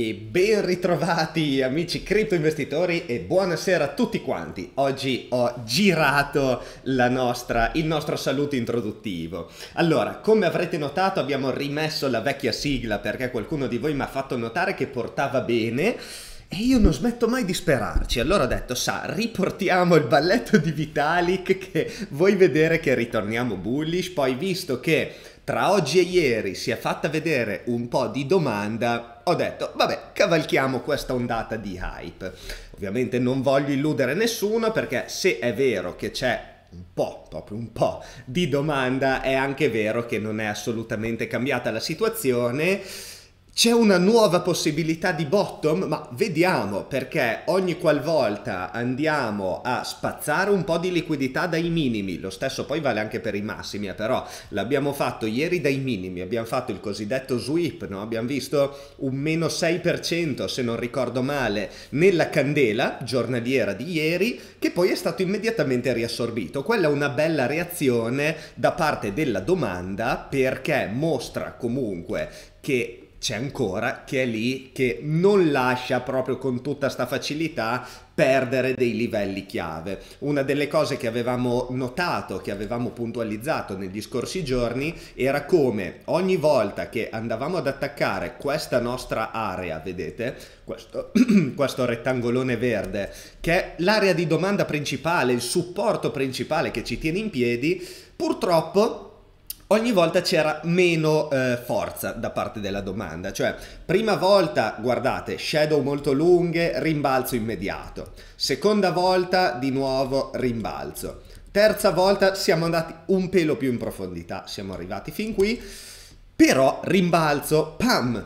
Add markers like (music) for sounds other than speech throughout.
E ben ritrovati amici cripto investitori e buonasera a tutti quanti. Oggi ho girato nostra, il nostro saluto introduttivo. Allora, come avrete notato abbiamo rimesso la vecchia sigla perché qualcuno di voi mi ha fatto notare che portava bene e io non smetto mai di sperarci, allora ho detto, sa, riportiamo il balletto di Vitalik che vuoi vedere che ritorniamo bullish, poi visto che tra oggi e ieri si è fatta vedere un po' di domanda, ho detto vabbè cavalchiamo questa ondata di hype. Ovviamente non voglio illudere nessuno perché se è vero che c'è un po', proprio un po' di domanda, è anche vero che non è assolutamente cambiata la situazione c'è una nuova possibilità di bottom, ma vediamo perché ogni qualvolta andiamo a spazzare un po' di liquidità dai minimi, lo stesso poi vale anche per i massimi, eh, però l'abbiamo fatto ieri dai minimi, abbiamo fatto il cosiddetto sweep, no? abbiamo visto un meno 6% se non ricordo male nella candela giornaliera di ieri che poi è stato immediatamente riassorbito. Quella è una bella reazione da parte della domanda perché mostra comunque che c'è ancora, che è lì, che non lascia proprio con tutta sta facilità perdere dei livelli chiave. Una delle cose che avevamo notato, che avevamo puntualizzato negli scorsi giorni, era come ogni volta che andavamo ad attaccare questa nostra area, vedete, questo, (clears throat) questo rettangolone verde, che è l'area di domanda principale, il supporto principale che ci tiene in piedi, purtroppo ogni volta c'era meno eh, forza da parte della domanda, cioè prima volta guardate shadow molto lunghe, rimbalzo immediato, seconda volta di nuovo rimbalzo, terza volta siamo andati un pelo più in profondità, siamo arrivati fin qui, però rimbalzo, pam,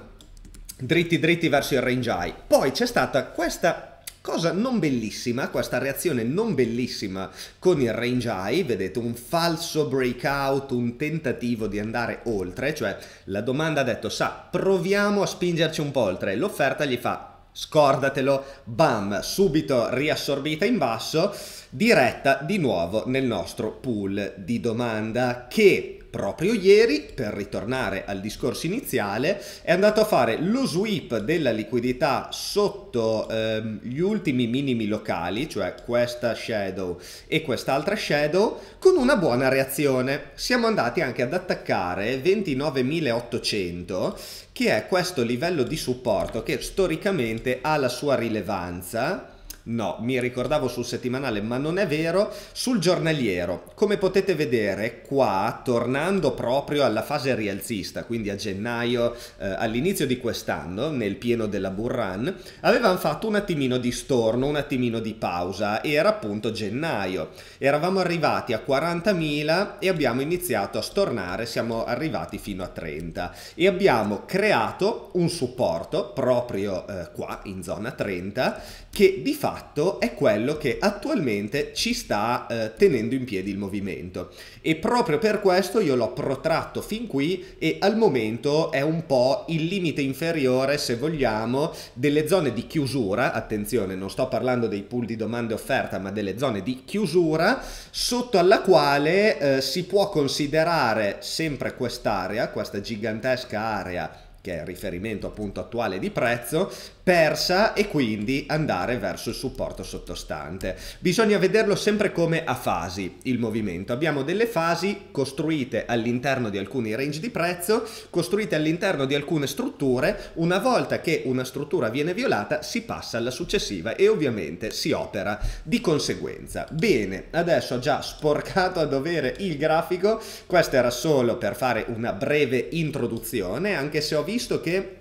dritti dritti verso il range high, poi c'è stata questa Cosa non bellissima, questa reazione non bellissima con il range high, vedete un falso breakout, un tentativo di andare oltre, cioè la domanda ha detto sa proviamo a spingerci un po' oltre, l'offerta gli fa scordatelo, bam, subito riassorbita in basso, diretta di nuovo nel nostro pool di domanda che proprio ieri, per ritornare al discorso iniziale, è andato a fare lo sweep della liquidità sotto ehm, gli ultimi minimi locali, cioè questa shadow e quest'altra shadow, con una buona reazione. Siamo andati anche ad attaccare 29.800, che è questo livello di supporto che storicamente ha la sua rilevanza No, mi ricordavo sul settimanale, ma non è vero. Sul giornaliero, come potete vedere qua, tornando proprio alla fase rialzista, quindi a gennaio, eh, all'inizio di quest'anno, nel pieno della Burran, avevamo fatto un attimino di storno, un attimino di pausa, era appunto gennaio. Eravamo arrivati a 40.000 e abbiamo iniziato a stornare, siamo arrivati fino a 30 e abbiamo creato un supporto proprio eh, qua in zona 30 che di fatto è quello che attualmente ci sta eh, tenendo in piedi il movimento e proprio per questo io l'ho protratto fin qui e al momento è un po' il limite inferiore se vogliamo delle zone di chiusura attenzione non sto parlando dei pool di domande e offerta ma delle zone di chiusura sotto alla quale eh, si può considerare sempre quest'area questa gigantesca area che è il riferimento appunto attuale di prezzo, persa e quindi andare verso il supporto sottostante. Bisogna vederlo sempre come a fasi il movimento. Abbiamo delle fasi costruite all'interno di alcuni range di prezzo, costruite all'interno di alcune strutture, una volta che una struttura viene violata si passa alla successiva e ovviamente si opera di conseguenza. Bene, adesso ho già sporcato a dovere il grafico, questo era solo per fare una breve introduzione, anche se ho visto visto che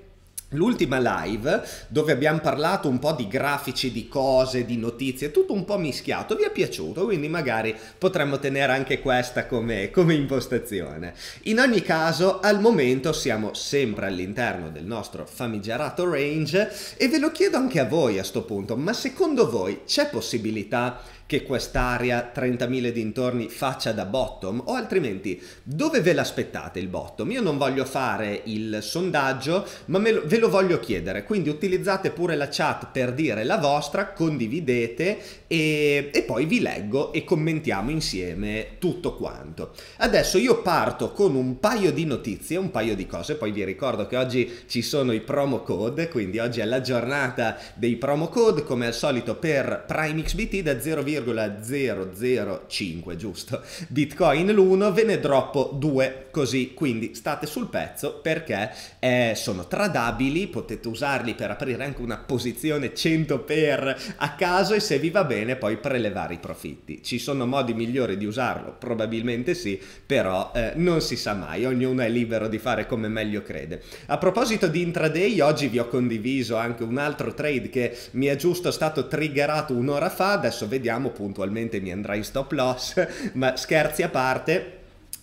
L'ultima live dove abbiamo parlato un po' di grafici, di cose, di notizie, tutto un po' mischiato, vi è piaciuto, quindi magari potremmo tenere anche questa come, come impostazione. In ogni caso, al momento siamo sempre all'interno del nostro famigerato range e ve lo chiedo anche a voi a questo punto, ma secondo voi c'è possibilità che quest'area 30.000 dintorni faccia da bottom o altrimenti dove ve l'aspettate il bottom? Io non voglio fare il sondaggio ma lo, ve lo voglio chiedere quindi utilizzate pure la chat per dire la vostra, condividete e, e poi vi leggo e commentiamo insieme tutto quanto. Adesso io parto con un paio di notizie, un paio di cose, poi vi ricordo che oggi ci sono i promo code, quindi oggi è la giornata dei promo code come al solito per Prime XBT da 0,5 0,005 giusto bitcoin l'uno ve ne droppo due così quindi state sul pezzo perché eh, sono tradabili potete usarli per aprire anche una posizione 100 per a caso e se vi va bene poi prelevare i profitti ci sono modi migliori di usarlo probabilmente sì però eh, non si sa mai ognuno è libero di fare come meglio crede a proposito di intraday oggi vi ho condiviso anche un altro trade che mi è giusto stato triggerato un'ora fa adesso vediamo puntualmente mi andrà in stop loss, (laughs) ma scherzi a parte,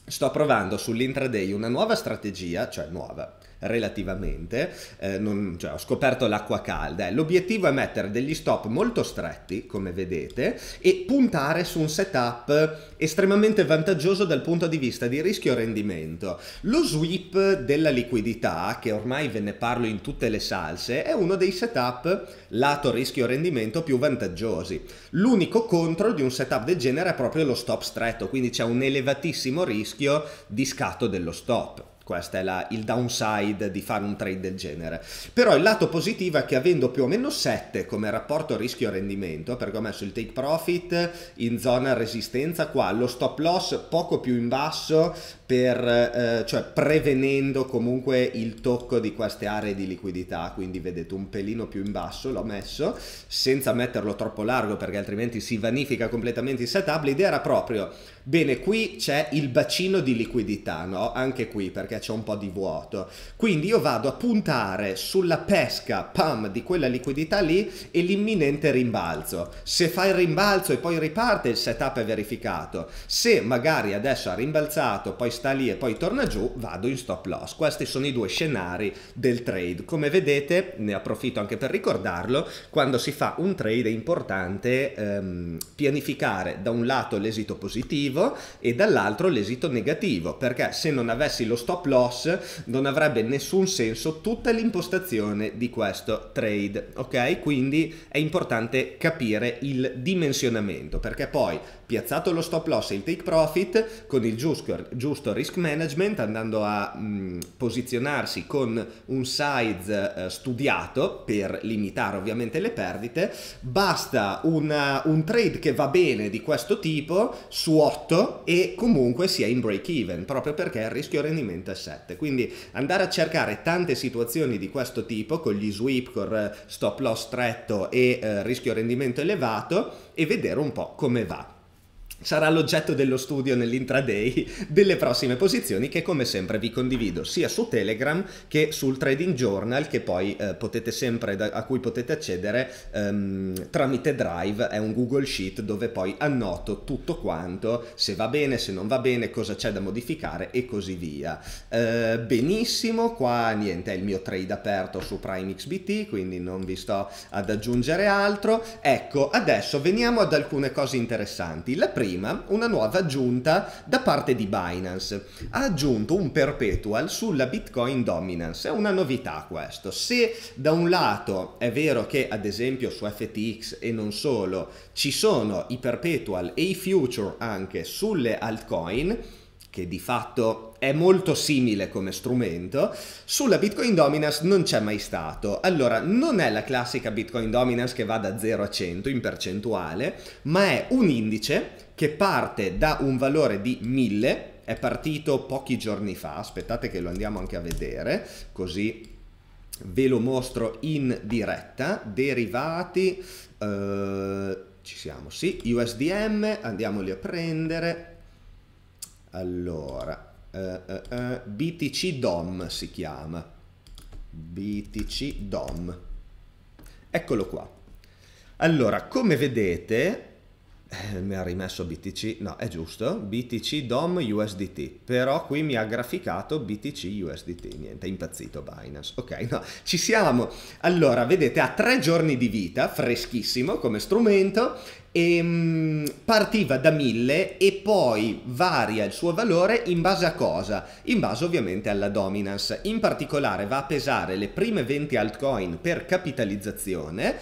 sto provando sull'intraday una nuova strategia, cioè nuova, relativamente, eh, non, cioè, ho scoperto l'acqua calda. Eh. L'obiettivo è mettere degli stop molto stretti, come vedete, e puntare su un setup estremamente vantaggioso dal punto di vista di rischio rendimento. Lo sweep della liquidità, che ormai ve ne parlo in tutte le salse, è uno dei setup lato rischio rendimento più vantaggiosi. L'unico contro di un setup del genere è proprio lo stop stretto, quindi c'è un elevatissimo rischio di scatto dello stop. Questo è la, il downside di fare un trade del genere. Però il lato positivo è che avendo più o meno 7 come rapporto rischio-rendimento, perché ho messo il take profit in zona resistenza qua, lo stop loss poco più in basso, per, eh, cioè prevenendo comunque il tocco di queste aree di liquidità, quindi vedete un pelino più in basso l'ho messo, senza metterlo troppo largo perché altrimenti si vanifica completamente il setup, l'idea era proprio, bene qui c'è il bacino di liquidità, no? Anche qui perché c'è un po' di vuoto, quindi io vado a puntare sulla pesca, pam, di quella liquidità lì e l'imminente rimbalzo. Se fa il rimbalzo e poi riparte il setup è verificato, se magari adesso ha rimbalzato, poi sta lì e poi torna giù, vado in stop loss. Questi sono i due scenari del trade. Come vedete, ne approfitto anche per ricordarlo, quando si fa un trade è importante ehm, pianificare da un lato l'esito positivo e dall'altro l'esito negativo, perché se non avessi lo stop loss non avrebbe nessun senso tutta l'impostazione di questo trade, ok? Quindi è importante capire il dimensionamento, perché poi piazzato lo stop loss e il take profit, con il giusto, giusto giusto risk management andando a mh, mm, posizionarsi con un size eh, studiato per limitare ovviamente le perdite, basta una, eh, un trade che va bene di questo tipo su 8 e comunque sia in break even proprio perché il rischio rendimento è 7. Quindi andare a cercare tante situazioni di questo tipo con gli sweep, con eh, stop loss stretto e eh, rischio rendimento elevato e vedere un po' come va sarà l'oggetto dello studio nell'intraday delle prossime posizioni che come sempre vi condivido sia su Telegram che sul Trading Journal che poi eh, potete sempre da, a cui potete accedere ehm, tramite Drive, è un Google Sheet dove poi annoto tutto quanto, se va bene, se non va bene, cosa c'è da modificare e così via. Eh, benissimo, qua niente, è il mio trade aperto su Prime XBT, quindi non vi sto ad aggiungere altro. Ecco, adesso veniamo ad alcune cose interessanti. La prima prima una nuova aggiunta da parte di Binance. Ha aggiunto un perpetual sulla Bitcoin Dominance, è una novità questo. Se da un lato è vero che ad esempio su FTX e non solo ci sono i perpetual e i future anche sulle altcoin, che di fatto è molto simile come strumento, sulla Bitcoin Dominance non c'è mai stato. Allora, non è la classica Bitcoin Dominance che va da 0 a 100 in percentuale, ma è un indice che parte da un valore di 1000, è partito pochi giorni fa, aspettate che lo andiamo anche a vedere, così ve lo mostro in diretta, derivati, eh, ci siamo, sì, USDM, andiamoli a prendere, allora, eh, eh, eh BTC DOM si chiama, BTC DOM, eccolo qua. Allora, come vedete, eh, mi ha rimesso BTC, no è giusto, BTC DOM USDT, però qui mi ha graficato BTC USDT, niente, è impazzito Binance, ok, no, ci siamo, allora vedete ha tre giorni di vita, freschissimo come strumento, e, ehm, mh, partiva da 1000 e poi varia il suo valore in base a cosa? In base ovviamente alla dominance, in particolare va a pesare le prime 20 altcoin per capitalizzazione,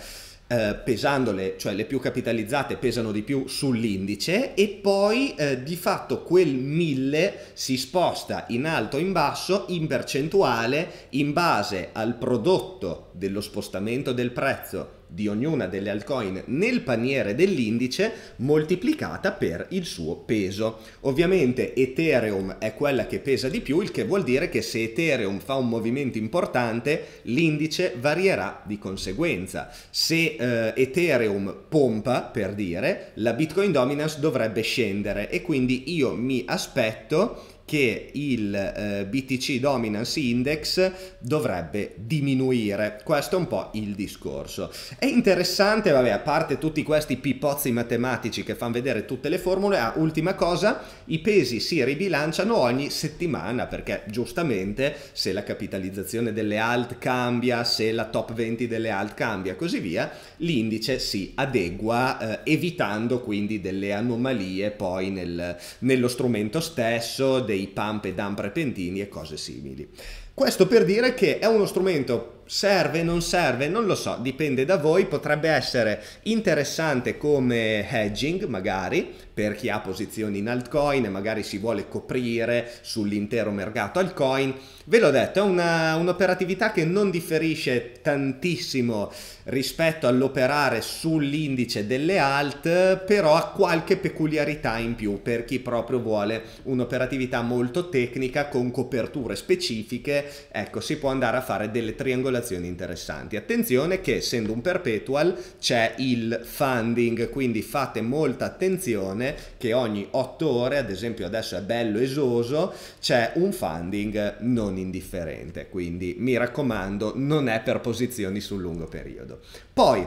eh, pesandole, cioè le più capitalizzate pesano di più sull'indice e poi eh, di fatto quel 1000 si sposta in alto o in basso in percentuale in base al prodotto dello spostamento del prezzo di ognuna delle altcoin nel paniere dell'indice moltiplicata per il suo peso. Ovviamente Ethereum è quella che pesa di più, il che vuol dire che se Ethereum fa un movimento importante l'indice varierà di conseguenza. Se eh, Ethereum pompa, per dire, la Bitcoin Dominance dovrebbe scendere e quindi io mi aspetto che il eh, BTC Dominance Index dovrebbe diminuire. Questo è un po' il discorso. È interessante, vabbè, a parte tutti questi pipozzi matematici che fanno vedere tutte le formule, ah, ultima cosa, i pesi si ribilanciano ogni settimana perché giustamente se la capitalizzazione delle alt cambia, se la top 20 delle alt cambia, così via, l'indice si adegua eh, evitando quindi delle anomalie poi nel, nello strumento stesso, dei dei pump e dump repentini e cose simili. Questo per dire che è uno strumento serve, non serve, non lo so, dipende da voi, potrebbe essere interessante come hedging magari per chi ha posizioni in altcoin e magari si vuole coprire sull'intero mercato altcoin. Ve l'ho detto, è una, un'operatività che non differisce tantissimo rispetto all'operare sull'indice delle alt, però ha qualche peculiarità in più per chi proprio vuole un'operatività molto tecnica con coperture specifiche. Ecco, si può andare a fare delle triangolazioni speculazioni interessanti. Attenzione che essendo un perpetual c'è il funding, quindi fate molta attenzione che ogni 8 ore, ad esempio adesso è bello esoso, c'è un funding non indifferente, quindi mi raccomando non è per posizioni sul lungo periodo. Poi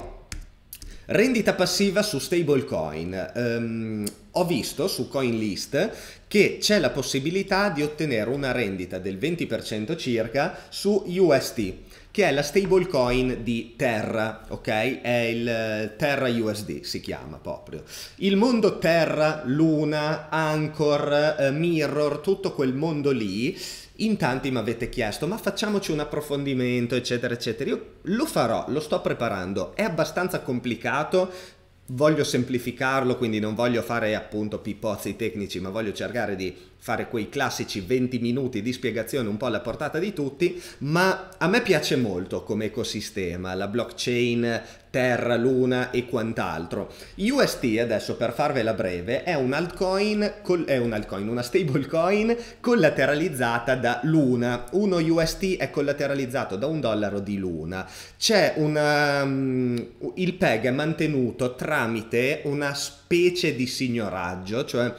rendita passiva su stablecoin. Um, ho visto su CoinList che c'è la possibilità di ottenere una rendita del 20% circa su UST che è la stablecoin di Terra, ok? È il eh, Terra USD, si chiama proprio. Il mondo Terra, Luna, Anchor, eh, Mirror, tutto quel mondo lì, in tanti mi avete chiesto, ma facciamoci un approfondimento, eccetera, eccetera. Io lo farò, lo sto preparando, è abbastanza complicato, voglio semplificarlo, quindi non voglio fare appunto pippozzi tecnici, ma voglio cercare di fare quei classici 20 minuti di spiegazione un po' alla portata di tutti, ma a me piace molto come ecosistema, la blockchain, Terra, Luna e quant'altro. UST, adesso per farvela breve, è un altcoin, col- è un altcoin una stablecoin collateralizzata da Luna. Uno UST è collateralizzato da un dollaro di Luna. C'è una, um, il PEG è mantenuto tramite una specie di signoraggio, cioè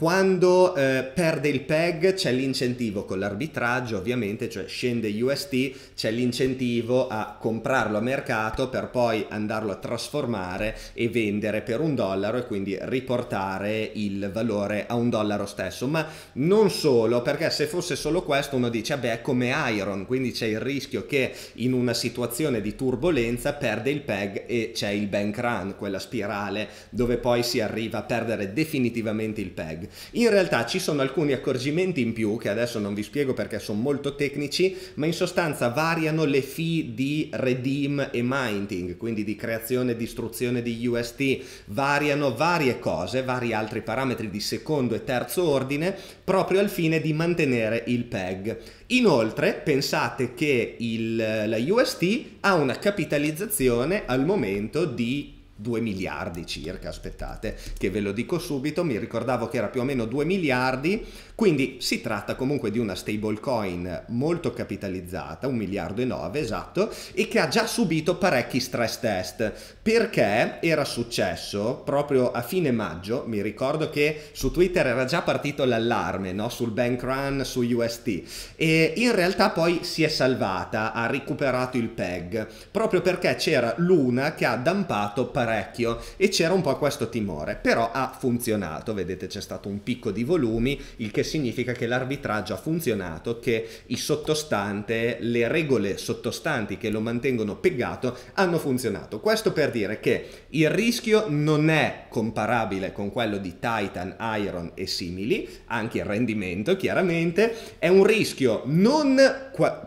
quando eh, perde il PEG c'è l'incentivo con l'arbitraggio, ovviamente, cioè scende UST, c'è l'incentivo a comprarlo a mercato per poi andarlo a trasformare e vendere per un dollaro e quindi riportare il valore a un dollaro stesso. Ma non solo, perché se fosse solo questo uno dice, beh, è come Iron, quindi c'è il rischio che in una situazione di turbolenza perde il PEG e c'è il bank run, quella spirale dove poi si arriva a perdere definitivamente il PEG. In realtà ci sono alcuni accorgimenti in più che adesso non vi spiego perché sono molto tecnici, ma in sostanza variano le fee di redeem e minting, quindi di creazione e distruzione di UST, variano varie cose, vari altri parametri di secondo e terzo ordine, proprio al fine di mantenere il PEG. Inoltre pensate che il, la UST ha una capitalizzazione al momento di 2 miliardi circa, aspettate che ve lo dico subito, mi ricordavo che era più o meno 2 miliardi, quindi si tratta comunque di una stablecoin molto capitalizzata, un miliardo e nove esatto, e che ha già subito parecchi stress test perché era successo proprio a fine maggio, mi ricordo che su Twitter era già partito l'allarme no? sul bank run su UST e in realtà poi si è salvata, ha recuperato il PEG proprio perché c'era l'una che ha dampato parecchio e c'era un po' questo timore, però ha funzionato, vedete c'è stato un picco di volumi, il che significa che l'arbitraggio ha funzionato, che i sottostante, le regole sottostanti che lo mantengono pegato hanno funzionato. Questo per dire che il rischio non è comparabile con quello di Titan, Iron e simili, anche il rendimento chiaramente, è un rischio non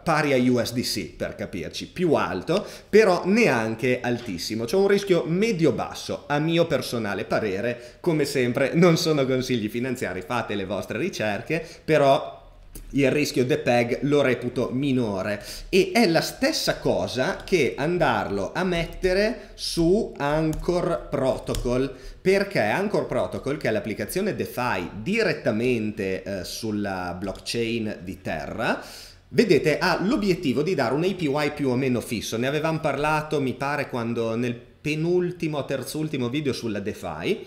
pari a USDC per capirci, più alto, però neanche altissimo, cioè un rischio medio-basso, a mio personale parere, come sempre non sono consigli finanziari, fate le vostre ricerche perché, però il rischio de peg lo reputo minore e è la stessa cosa che andarlo a mettere su Anchor Protocol perché Anchor Protocol che è l'applicazione DeFi direttamente eh, sulla blockchain di Terra vedete ha l'obiettivo di dare un API più o meno fisso ne avevamo parlato mi pare quando nel penultimo terzultimo video sulla DeFi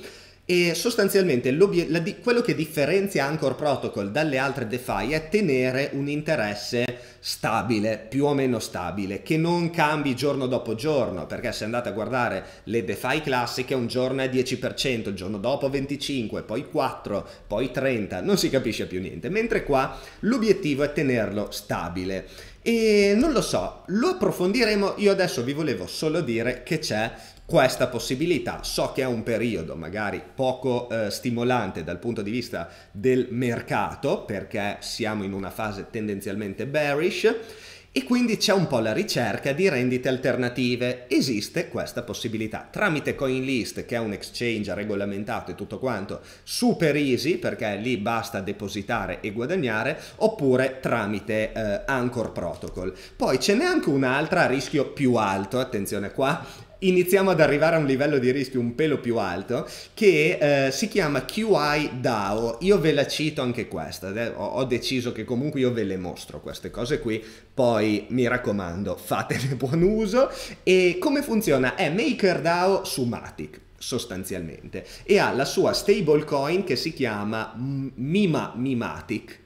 e sostanzialmente di- quello che differenzia Anchor Protocol dalle altre DeFi è tenere un interesse stabile, più o meno stabile, che non cambi giorno dopo giorno, perché se andate a guardare le DeFi classiche un giorno è 10%, il giorno dopo 25%, poi 4%, poi 30%, non si capisce più niente, mentre qua l'obiettivo è tenerlo stabile. E non lo so, lo approfondiremo, io adesso vi volevo solo dire che c'è questa possibilità. So che è un periodo magari poco eh, stimolante dal punto di vista del mercato perché siamo in una fase tendenzialmente bearish e quindi c'è un po' la ricerca di rendite alternative. Esiste questa possibilità tramite CoinList, che è un exchange regolamentato e tutto quanto, super easy perché lì basta depositare e guadagnare, oppure tramite eh, Anchor Protocol. Poi ce n'è anche un'altra a rischio più alto, attenzione qua, iniziamo ad arrivare a un livello di rischio un pelo più alto che eh, si chiama QI DAO. Io ve la cito anche questa, eh, ho, ho, deciso che comunque io ve le mostro queste cose qui, poi mi raccomando fatene (laughs) buon uso e come funziona? È MakerDAO su Matic sostanzialmente e ha la sua stablecoin che si chiama Mima Mimatic,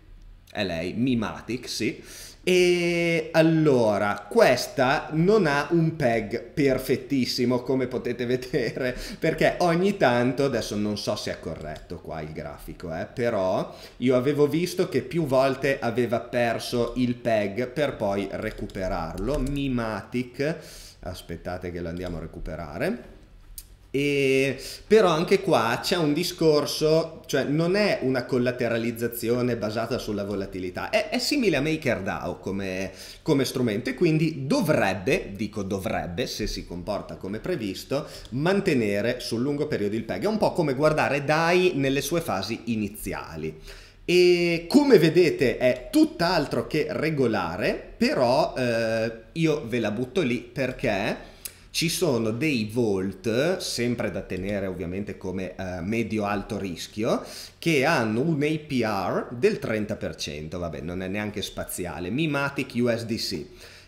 è lei, Mimatic, sì e allora, questa non ha un peg perfettissimo come potete vedere, perché ogni tanto, adesso non so se è corretto qua il grafico, eh, però io avevo visto che più volte aveva perso il peg per poi recuperarlo. Mimatic, aspettate che lo andiamo a recuperare e, però anche qua c'è un discorso, cioè non è una collateralizzazione basata sulla volatilità, è, è simile a MakerDAO come, come strumento e quindi dovrebbe, dico dovrebbe, se si comporta come previsto, mantenere sul lungo periodo il PEG. È un po' come guardare DAI nelle sue fasi iniziali. E come vedete è tutt'altro che regolare, però eh, io ve la butto lì perché ci sono dei volt, sempre da tenere ovviamente come eh, medio-alto rischio, che hanno un APR del 30%, vabbè non è neanche spaziale, Mimatic USDC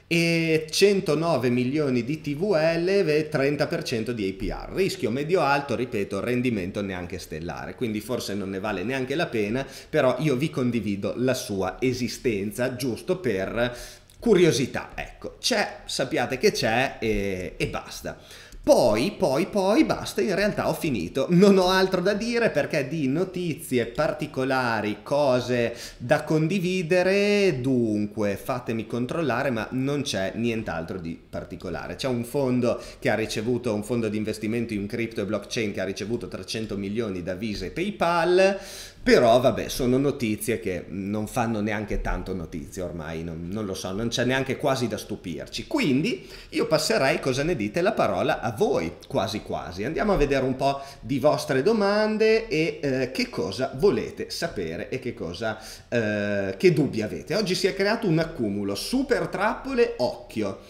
e 109 milioni di TVL e 30% di APR. Rischio medio alto, ripeto, rendimento neanche stellare, quindi forse non ne vale neanche la pena, però io vi condivido la sua esistenza giusto per curiosità, ecco, c'è, sappiate che c'è e, e basta. Poi, poi, poi, basta, in realtà ho finito. Non ho altro da dire perché di notizie particolari, cose da condividere, dunque fatemi controllare, ma non c'è nient'altro di particolare. C'è un fondo che ha ricevuto, un fondo di investimento in cripto e blockchain che ha ricevuto 300 milioni da Visa e PayPal. Però vabbè, sono notizie che non fanno neanche tanto notizie ormai, non, non lo so, non c'è neanche quasi da stupirci. Quindi io passerei, cosa ne dite, la parola a voi, quasi quasi. Andiamo a vedere un po' di vostre domande e eh, che cosa volete sapere e che, cosa, eh, che dubbi avete. Oggi si è creato un accumulo, super trappole, occhio.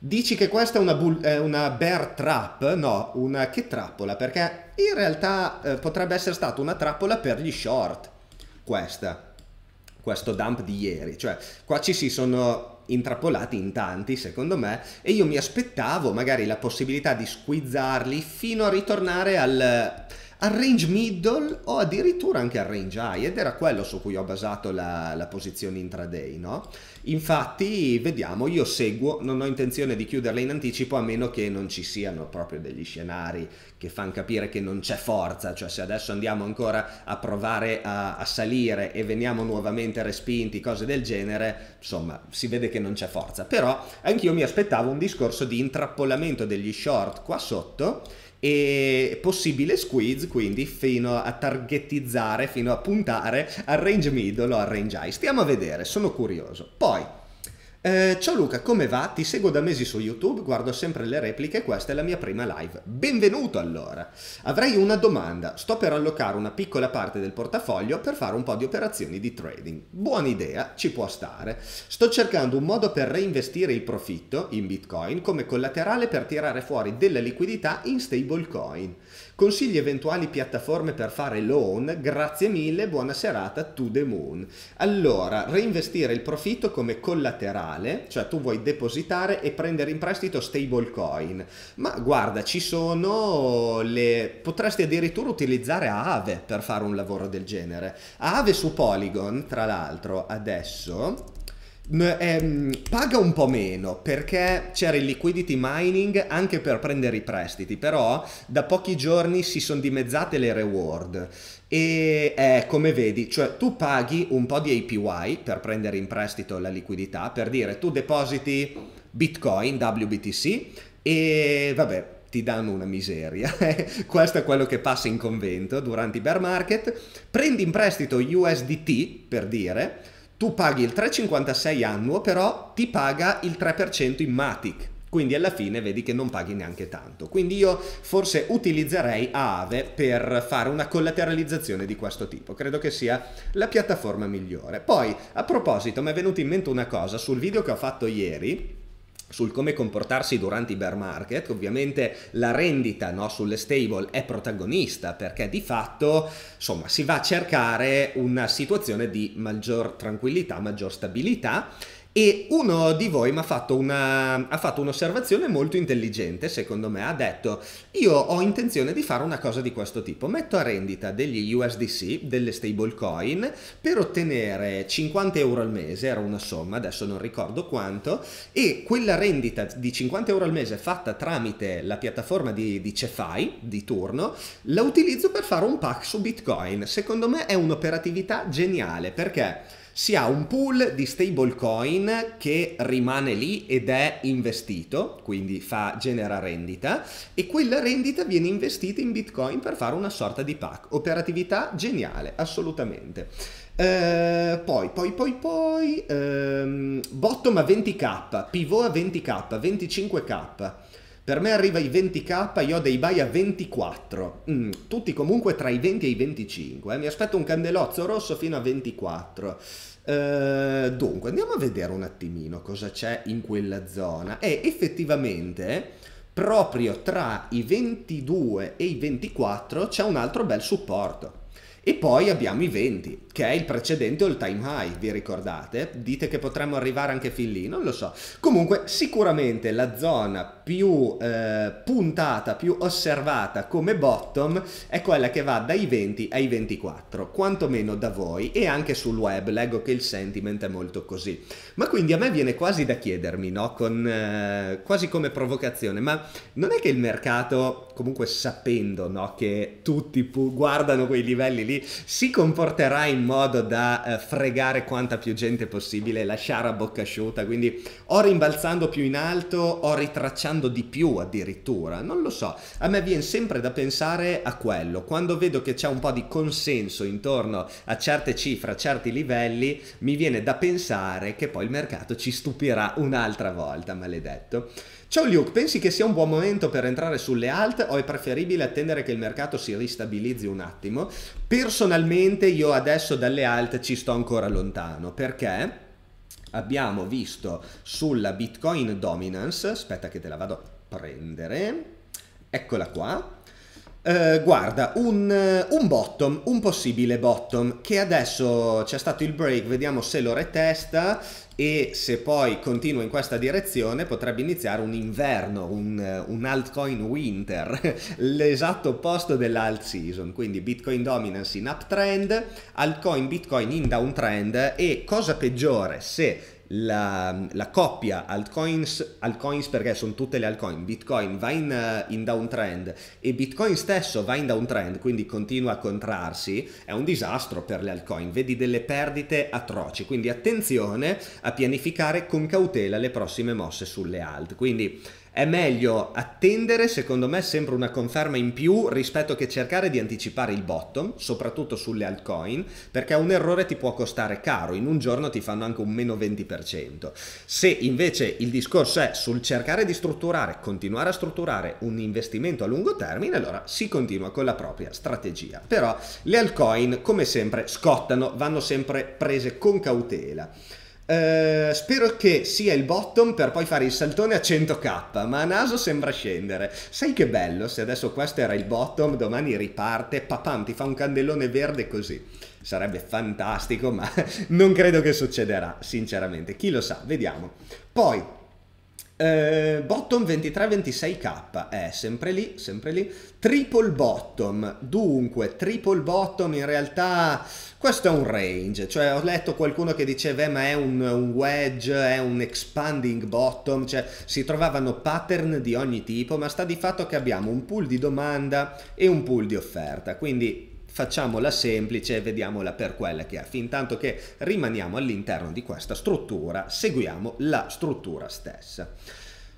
Dici che questa è una, bull, eh, una bear trap? No, una che trappola? Perché in realtà eh, potrebbe essere stata una trappola per gli short, questa, questo dump di ieri. Cioè, qua ci si sono intrappolati in tanti, secondo me, e io mi aspettavo magari la possibilità di squizzarli fino a ritornare al al range middle o addirittura anche al range high ed era quello su cui ho basato la, la posizione intraday, no? Infatti, vediamo, io seguo, non ho intenzione di chiuderla in anticipo a meno che non ci siano proprio degli scenari che fanno capire che non c'è forza, cioè se adesso andiamo ancora a provare a, a salire e veniamo nuovamente respinti, cose del genere, insomma, si vede che non c'è forza. Però anch'io mi aspettavo un discorso di intrappolamento degli short qua sotto e possibile squeeze quindi fino a targetizzare, fino a puntare al range middle o al range high. Stiamo a vedere, sono curioso. Poi eh, ciao Luca, come va? Ti seguo da mesi su YouTube, guardo sempre le repliche e questa è la mia prima live. Benvenuto allora! Avrei una domanda. Sto per allocare una piccola parte del portafoglio per fare un po' di operazioni di trading. Buona idea, ci può stare. Sto cercando un modo per reinvestire il profitto in Bitcoin come collaterale per tirare fuori della liquidità in stablecoin. Consigli eventuali piattaforme per fare loan, grazie mille, buona serata, to the moon. Allora, reinvestire il profitto come collaterale, cioè tu vuoi depositare e prendere in prestito stablecoin, ma guarda, ci sono le... potresti addirittura utilizzare Aave per fare un lavoro del genere. Aave su Polygon, tra l'altro, adesso Ehm, paga un po' meno perché c'era il liquidity mining anche per prendere i prestiti, però da pochi giorni si sono dimezzate le reward e eh, come vedi, cioè tu paghi un po' di APY per prendere in prestito la liquidità, per dire tu depositi Bitcoin, WBTC e vabbè ti danno una miseria. (laughs) Questo è quello che passa in convento durante i bear market. Prendi in prestito USDT, per dire, tu paghi il 3,56 annuo, però ti paga il 3% in Matic. Quindi alla fine vedi che non paghi neanche tanto. Quindi io forse utilizzerei Aave per fare una collateralizzazione di questo tipo. Credo che sia la piattaforma migliore. Poi, a proposito, mi è venuta in mente una cosa sul video che ho fatto ieri sul come comportarsi durante i bear market, ovviamente la rendita no, sulle stable è protagonista perché di fatto insomma, si va a cercare una situazione di maggior tranquillità, maggior stabilità e uno di voi mi ha fatto, un'osservazione molto intelligente, secondo me. Ha detto, io ho intenzione di fare una cosa di questo tipo. Metto a rendita degli USDC, delle stablecoin, per ottenere 50 euro al mese, era una somma, adesso non ricordo quanto, e quella rendita di 50 euro al mese fatta tramite la piattaforma di, di Cefai, di turno, la utilizzo per fare un pack su Bitcoin. Secondo me è un'operatività geniale, perché si ha un pool di stablecoin che rimane lì ed è investito, quindi fa, genera rendita, e quella rendita viene investita in Bitcoin per fare una sorta di pack. Operatività geniale, assolutamente. Eh, poi, poi, poi, poi, ehm, bottom a 20k, pivot a 20k, 25k. Per me arriva ai 20k, io ho dei buy a 24, mm, tutti comunque tra i 20 e i 25, eh. mi aspetto un candelozzo rosso fino a 24. Eh, dunque, andiamo a vedere un attimino cosa c'è in quella zona. E effettivamente, proprio tra i 22 e i 24 c'è un altro bel supporto. E poi abbiamo i 20, che è il precedente all time high, vi ricordate? Dite che potremmo arrivare anche fin lì, non lo so. Comunque, sicuramente la zona più eh, puntata, più osservata come bottom è quella che va dai 20 ai 24, quantomeno da voi e anche sul web, leggo che il sentiment è molto così. Ma quindi a me viene quasi da chiedermi, no? Con, eh, quasi come provocazione, ma non è che il mercato, comunque sapendo no? che tutti pu- guardano quei livelli lì, si comporterà in modo da eh, fregare quanta più gente possibile, lasciare a bocca asciutta, quindi o rimbalzando più in alto o ritracciando pensando di più addirittura, non lo so, a me viene sempre da pensare a quello, quando vedo che c'è un po' di consenso intorno a certe cifre, a certi livelli, mi viene da pensare che poi il mercato ci stupirà un'altra volta, maledetto. Ciao Luke, pensi che sia un buon momento per entrare sulle alt o è preferibile attendere che il mercato si ristabilizzi un attimo? Personalmente io adesso dalle alt ci sto ancora lontano, perché? abbiamo visto sulla Bitcoin Dominance, aspetta che te la vado a prendere, eccola qua, eh, guarda, un, un, bottom, un possibile bottom, che adesso c'è stato il break, vediamo se lo retesta, e se poi continua in questa direzione potrebbe iniziare un inverno, un, eh, un altcoin winter, (laughs) l'esatto opposto dell'alt season, quindi Bitcoin dominance in uptrend, altcoin Bitcoin in downtrend e cosa peggiore se la, la coppia altcoins, altcoins, perché sono tutte le altcoin, Bitcoin va in, eh, in downtrend e Bitcoin stesso va in downtrend, quindi continua a contrarsi, è un disastro per le altcoin, vedi delle perdite atroci, quindi attenzione a pianificare con cautela le prossime mosse sulle alt. Quindi è meglio attendere, secondo me, sempre una conferma in più rispetto che cercare di anticipare il bottom, soprattutto sulle altcoin, perché un errore ti può costare caro, in un giorno ti fanno anche un meno 20%. Se invece il discorso è sul cercare di strutturare, continuare a strutturare un investimento a lungo termine, allora si continua con la propria strategia. Però le altcoin, come sempre, scottano, vanno sempre prese con cautela. Eh, spero che sia il bottom per poi fare il saltone a 100k, ma a naso sembra scendere. Sai che bello se adesso questo era il bottom, domani riparte, papam, ti fa un candellone verde così. Sarebbe fantastico, ma (laughs) non credo che succederà, sinceramente. Chi lo sa, vediamo. Poi, eh, bottom 23-26k, è eh, sempre lì, sempre lì. Triple bottom, dunque, triple bottom in realtà questo è un range, cioè ho letto qualcuno che diceva eh, ma è un, un, wedge, è un expanding bottom, cioè si trovavano pattern di ogni tipo, ma sta di fatto che abbiamo un pool di domanda e un pool di offerta, quindi facciamola semplice e vediamola per quella che è, fin tanto che rimaniamo all'interno di questa struttura, seguiamo la struttura stessa.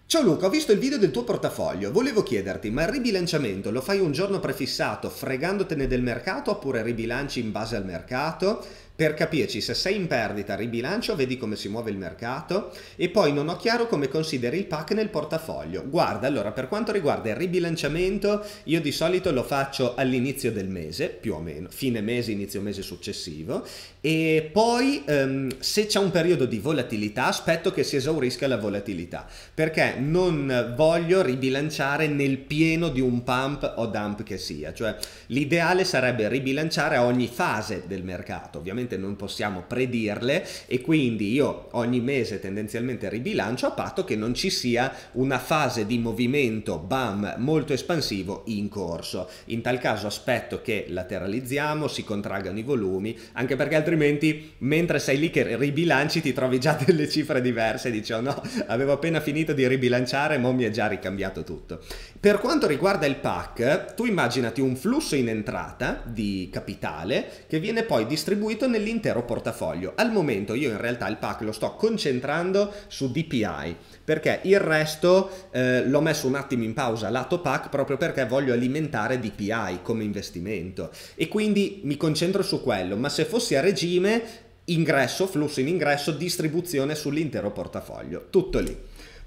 Ciao Luca, ho visto il video del tuo portafoglio, volevo chiederti, ma il ribilanciamento lo fai un giorno prefissato fregandotene del mercato oppure ribilanci in base al mercato? per capirci se sei in perdita ribilancio vedi come si muove il mercato e poi non ho chiaro come consideri il PAC nel portafoglio guarda allora per quanto riguarda il ribilanciamento io di solito lo faccio all'inizio del mese più o meno fine mese inizio mese successivo e poi ehm, se c'è un periodo di volatilità aspetto che si esaurisca la volatilità perché non voglio ribilanciare nel pieno di un pump o dump che sia cioè l'ideale sarebbe ribilanciare a ogni fase del mercato ovviamente ovviamente non possiamo predirle e quindi io ogni mese tendenzialmente ribilancio a patto che non ci sia una fase di movimento BAM molto espansivo in corso. In tal caso aspetto che lateralizziamo, si contraggano i volumi, anche perché altrimenti mentre sei lì che ribilanci ti trovi già (laughs) delle cifre diverse e dici oh no, avevo appena finito di ribilanciare, ma mi è già ricambiato tutto. Per quanto riguarda il PAC, tu immaginati un flusso in entrata di capitale che viene poi distribuito nel dell'intero portafoglio. Al momento io in realtà il pack lo sto concentrando su DPI perché il resto eh, l'ho messo un attimo in pausa lato pack proprio perché voglio alimentare DPI come investimento e quindi mi concentro su quello, ma se fossi a regime ingresso, flusso in ingresso, distribuzione sull'intero portafoglio, tutto lì.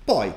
Poi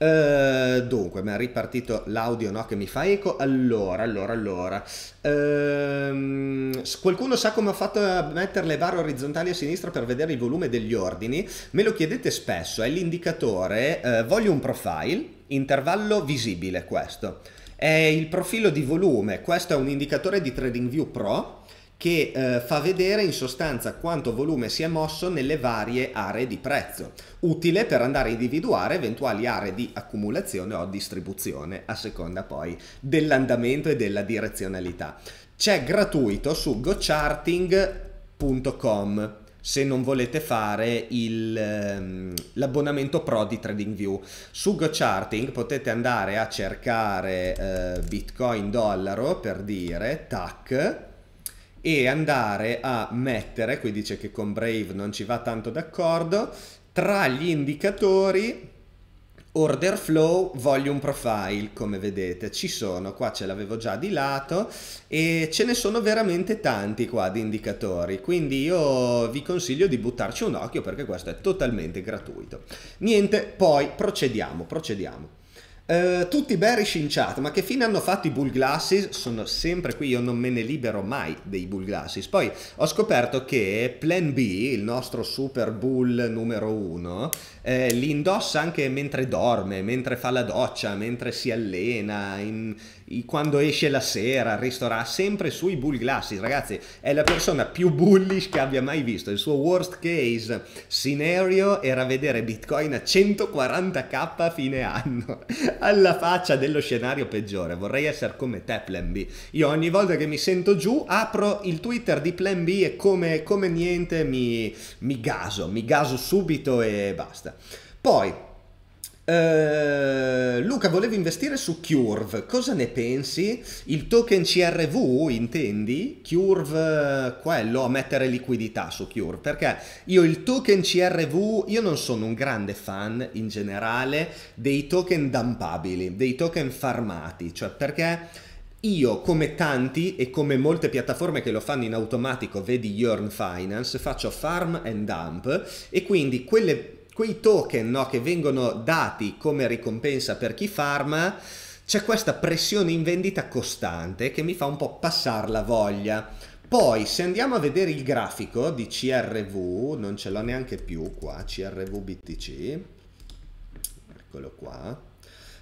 Uh, dunque, mi è ripartito l'audio no, che mi fa eco. Allora, allora, allora. Uh, qualcuno sa come ho fatto a mettere le barre orizzontali a sinistra per vedere il volume degli ordini? Me lo chiedete spesso, è l'indicatore uh, voglio profile, intervallo visibile questo. È il profilo di volume, questo è un indicatore di TradingView Pro che eh, fa vedere in sostanza quanto volume si è mosso nelle varie aree di prezzo, utile per andare a individuare eventuali aree di accumulazione o distribuzione a seconda poi dell'andamento e della direzionalità. C'è gratuito su gocharting.com se non volete fare il, ehm, l'abbonamento pro di TradingView. Su GoCharting potete andare a cercare eh, Bitcoin dollaro per dire, tac, e andare a mettere, qui dice che con Brave non ci va tanto d'accordo, tra gli indicatori order flow volume profile come vedete ci sono qua ce l'avevo già di lato e ce ne sono veramente tanti qua di indicatori quindi io vi consiglio di buttarci un occhio perché questo è totalmente gratuito niente poi procediamo procediamo Uh, tutti bearish in chat, ma che fine hanno fatto i bull glasses? Sono sempre qui, io non me ne libero mai dei bull glasses. Poi ho scoperto che Plan B, il nostro super bull numero uno, eh, li indossa anche mentre dorme, mentre fa la doccia, mentre si allena, in, in, quando esce la sera al ristorante, sempre sui bull glasses, ragazzi, è la persona più bullish che abbia mai visto, il suo worst case scenario era vedere Bitcoin a 140k a fine anno, (laughs) alla faccia dello scenario peggiore, vorrei essere come te Plan B, io ogni volta che mi sento giù apro il Twitter di Plan B e come, come niente mi, mi gaso, mi gaso subito e basta. Poi, Uh, Luca, volevi investire su Curve, cosa ne pensi? Il token CRV, intendi? Curve, quello, a mettere liquidità su Curve, perché io il token CRV, io non sono un grande fan in generale dei token dumpabili, dei token farmati, cioè perché... Io, come tanti e come molte piattaforme che lo fanno in automatico, vedi Yearn Finance, faccio farm and dump e quindi quelle quei token no, che vengono dati come ricompensa per chi farma, c'è questa pressione in vendita costante che mi fa un po' passare la voglia. Poi, se andiamo a vedere il grafico di CRV, non ce l'ho neanche più qua, CRV BTC, eccolo qua,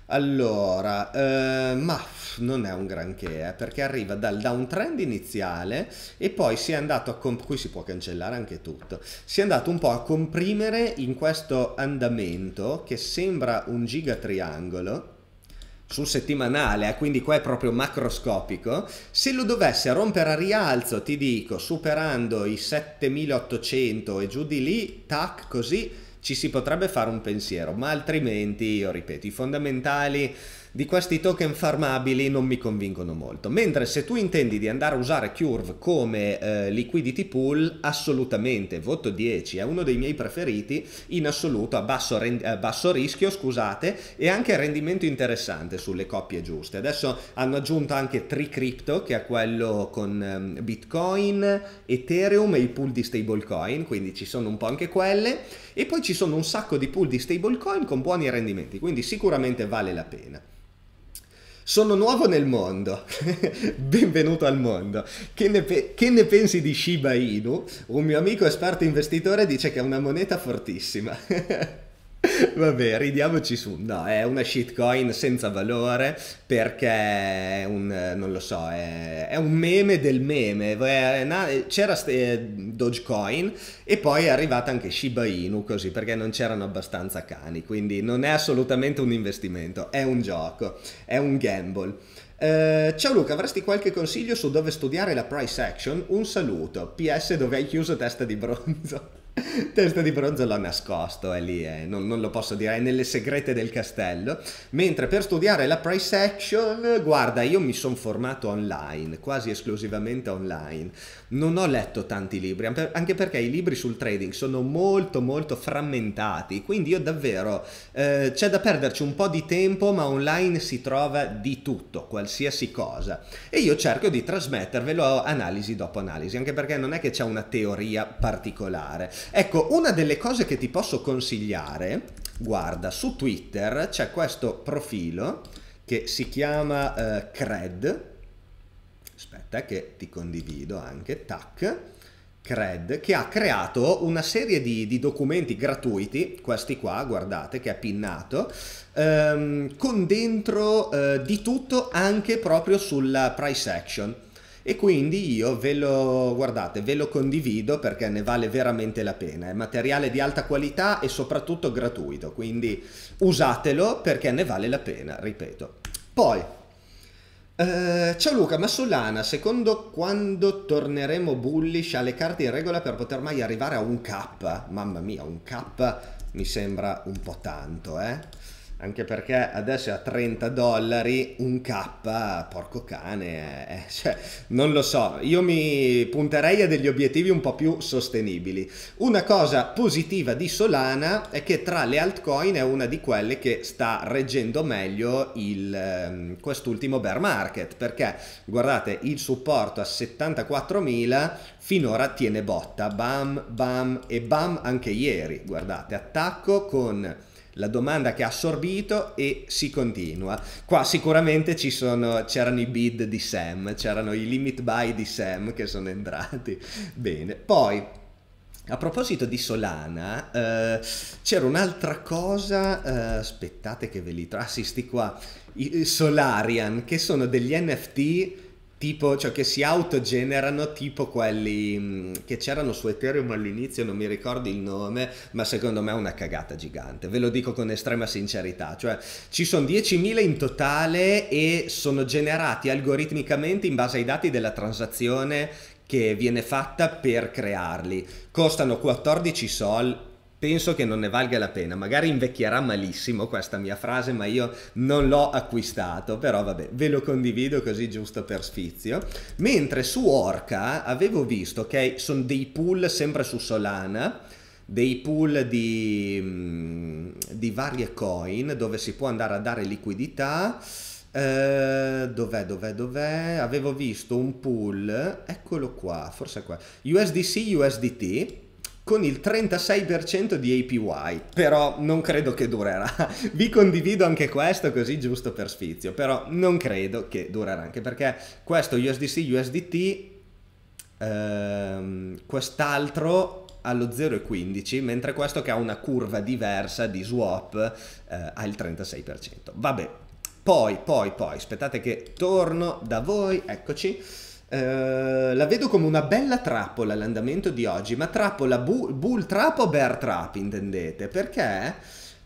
allora, eh, ma non è un granché, eh, perché arriva dal downtrend iniziale e poi si è andato a comp- qui si può cancellare anche tutto. Si è andato un po' a comprimere in questo andamento che sembra un giga triangolo sul settimanale, eh, quindi qua è proprio macroscopico, se lo dovesse rompere a rialzo, ti dico, superando i 7800 e giù di lì, tac, così ci si potrebbe fare un pensiero, ma altrimenti, io ripeto, i fondamentali di questi token farmabili non mi convincono molto. Mentre se tu intendi di andare a usare Curve come eh, liquidity pool, assolutamente, voto 10, è uno dei miei preferiti in assoluto, a basso, a basso rischio, scusate, e anche a rendimento interessante sulle coppie giuste. Adesso hanno aggiunto anche TriCrypto, che è quello con um, Bitcoin, Ethereum e i pool di stablecoin, quindi ci sono un po' anche quelle, e poi ci sono un sacco di pool di stablecoin con buoni rendimenti, quindi sicuramente vale la pena. Sono nuovo nel mondo, (laughs) benvenuto al mondo. Che ne, pe- che ne, pensi di Shiba Inu? Un mio amico esperto investitore dice che è una moneta fortissima. (laughs) (laughs) Vabbè, ridiamoci su. No, è una shitcoin senza valore perché è un, non lo so, è, è un meme del meme. C'era Dogecoin e poi è arrivata anche Shiba Inu così perché non c'erano abbastanza cani. Quindi non è assolutamente un investimento, è un gioco, è un gamble. Uh, ciao Luca, avresti qualche consiglio su dove studiare la price action? Un saluto. PS dove hai chiuso testa di bronzo? (laughs) Testa di bronzo l'ho nascosto, è lì, eh. non, non, lo posso dire, è nelle segrete del castello. Mentre per studiare la price action, guarda, io mi sono formato online, quasi esclusivamente online non ho letto tanti libri, anche perché i libri sul trading sono molto molto frammentati, quindi io davvero eh, c'è da perderci un po' di tempo, ma online si trova di tutto, qualsiasi cosa. E io cerco di trasmettervelo analisi dopo analisi, anche perché non è che c'è una teoria particolare. Ecco, una delle cose che ti posso consigliare, guarda, su Twitter c'è questo profilo che si chiama eh, Cred aspetta che ti condivido anche, tac, Cred, che ha creato una serie di, di, documenti gratuiti, questi qua, guardate, che ha pinnato, ehm, con dentro eh, di tutto anche proprio sulla price action. E quindi io ve lo, guardate, ve lo condivido perché ne vale veramente la pena. È materiale di alta qualità e soprattutto gratuito, quindi usatelo perché ne vale la pena, ripeto. Poi, Uh, ciao Luca, ma sull'ANA, secondo quando torneremo bullish alle carte in regola per poter mai arrivare a un K? Mamma mia, un K mi sembra un po' tanto, eh? anche perché adesso è a 30 dollari un K, porco cane, eh, eh, cioè, non lo so, io mi punterei a degli obiettivi un po' più sostenibili. Una cosa positiva di Solana è che tra le altcoin è una di quelle che sta reggendo meglio il, ehm, quest'ultimo bear market, perché guardate il supporto a 74.000 finora tiene botta, bam, bam e bam anche ieri, guardate, attacco con la domanda che ha assorbito e si continua. Qua sicuramente sono, c'erano i bid di Sam, c'erano i limit buy di Sam che sono entrati. Bene, poi a proposito di Solana, eh, c'era un'altra cosa, eh, aspettate che ve li tra, ah, qua, i Solarian, che sono degli NFT tipo, cioè che si autogenerano tipo quelli mm, che c'erano su Ethereum all'inizio, non mi ricordo il nome, ma secondo me è una cagata gigante, ve lo dico con estrema sincerità, cioè ci sono 10.000 in totale e sono generati algoritmicamente in base ai dati della transazione che viene fatta per crearli. Costano 14 sol penso che non ne valga la pena. Magari invecchierà malissimo questa mia frase, ma io non l'ho acquistato, però vabbè, ve lo condivido così giusto per sfizio. Mentre su Orca avevo visto che sono dei pool sempre su Solana dei pool di, mm, di varie coin dove si può andare a dare liquidità Uh, dov'è, dov'è, dov'è? Avevo visto un pool, eccolo qua, forse qua, USDC, USDT, con il 36% di APY, però non credo che durerà. (laughs) Vi condivido anche questo così giusto per sfizio, però non credo che durerà, anche perché questo USDC USDT ehm, quest'altro allo 0,15, mentre questo che ha una curva diversa di swap eh, ha il 36%. Vabbè, poi, poi, poi, aspettate che torno da voi, eccoci. Eh, la vedo come una bella trappola l'andamento di oggi, ma trappola bull, bull trap o bear trap intendete? Perché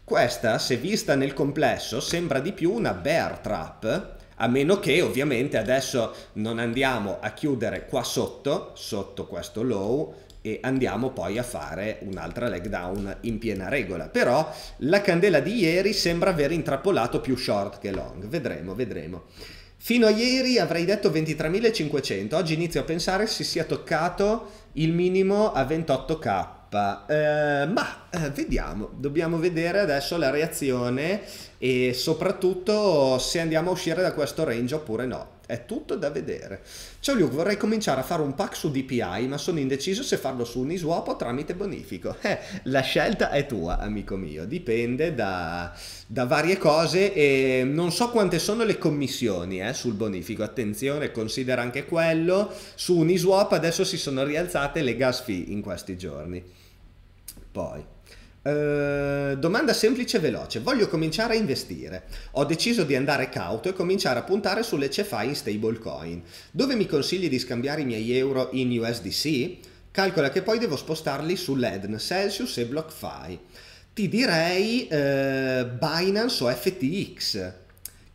questa, se vista nel complesso, sembra di più una bear trap, a meno che ovviamente adesso non andiamo a chiudere qua sotto, sotto questo low, e andiamo poi a fare un'altra leg down in piena regola. Però la candela di ieri sembra aver intrappolato più short che long, vedremo, vedremo. Fino a ieri avrei detto 23.500, oggi inizio a pensare si sia toccato il minimo a 28k. Eh, ma eh, vediamo, dobbiamo vedere adesso la reazione e soprattutto se andiamo a uscire da questo range oppure no è tutto da vedere. Ciao Luke, vorrei cominciare a fare un pack su DPI, ma sono indeciso se farlo su Uniswap o tramite bonifico. Eh, la scelta è tua, amico mio, dipende da, da varie cose e non so quante sono le commissioni eh, sul bonifico, attenzione, considera anche quello. Su Uniswap adesso si sono rialzate le gas fee in questi giorni. Poi... Eh, domanda semplice e veloce. Voglio cominciare a investire. Ho deciso di andare cauto e cominciare a puntare sulle CeFi in stablecoin. Dove mi consigli di scambiare i miei euro in USDC? Calcola che poi devo spostarli sull'EDN, Celsius e BlockFi. Ti direi uh, Binance o FTX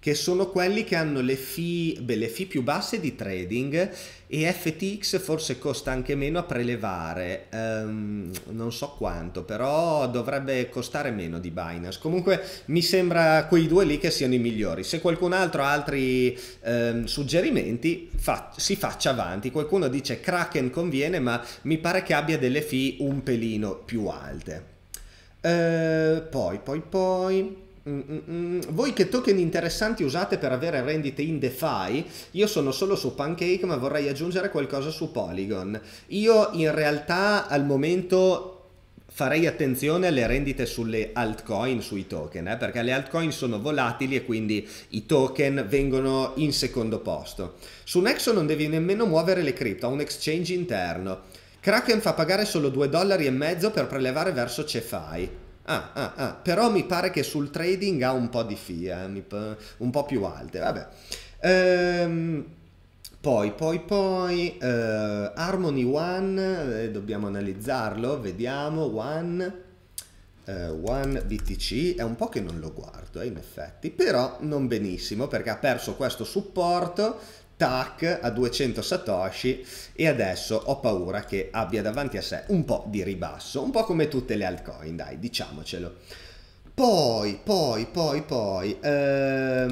che sono quelli che hanno le fee, beh, le fee più basse di trading e FTX forse costa anche meno a prelevare, um, non so quanto, però dovrebbe costare meno di Binance. Comunque mi sembra quei due lì che siano i migliori. Se qualcun altro ha altri um, suggerimenti, fa, si faccia avanti. Qualcuno dice Kraken conviene, ma mi pare che abbia delle fee un pelino più alte. Uh, poi, poi, poi... Mm, mm, mm. voi che token interessanti usate per avere rendite in DeFi? Io sono solo su Pancake ma vorrei aggiungere qualcosa su Polygon. Io in realtà al momento farei attenzione alle rendite sulle altcoin, sui token, eh, perché le altcoin sono volatili e quindi i token vengono in secondo posto. Su Nexo non devi nemmeno muovere le cripto, ha un exchange interno. Kraken fa pagare solo 2 dollari e mezzo per prelevare verso Cefai. Ah, ah, ah, Però mi pare che sul trading ha un po' di FIA, eh, un po' più alte. Vabbè. Ehm, poi, poi, poi, eh, Harmony One, eh, dobbiamo analizzarlo, vediamo, One, eh, One BTC, è un po' che non lo guardo eh, in effetti, però non benissimo perché ha perso questo supporto, tac a 200 satoshi e adesso ho paura che abbia davanti a sé un po' di ribasso, un po' come tutte le altcoin, dai, diciamocelo. Poi, poi, poi, poi, ehm,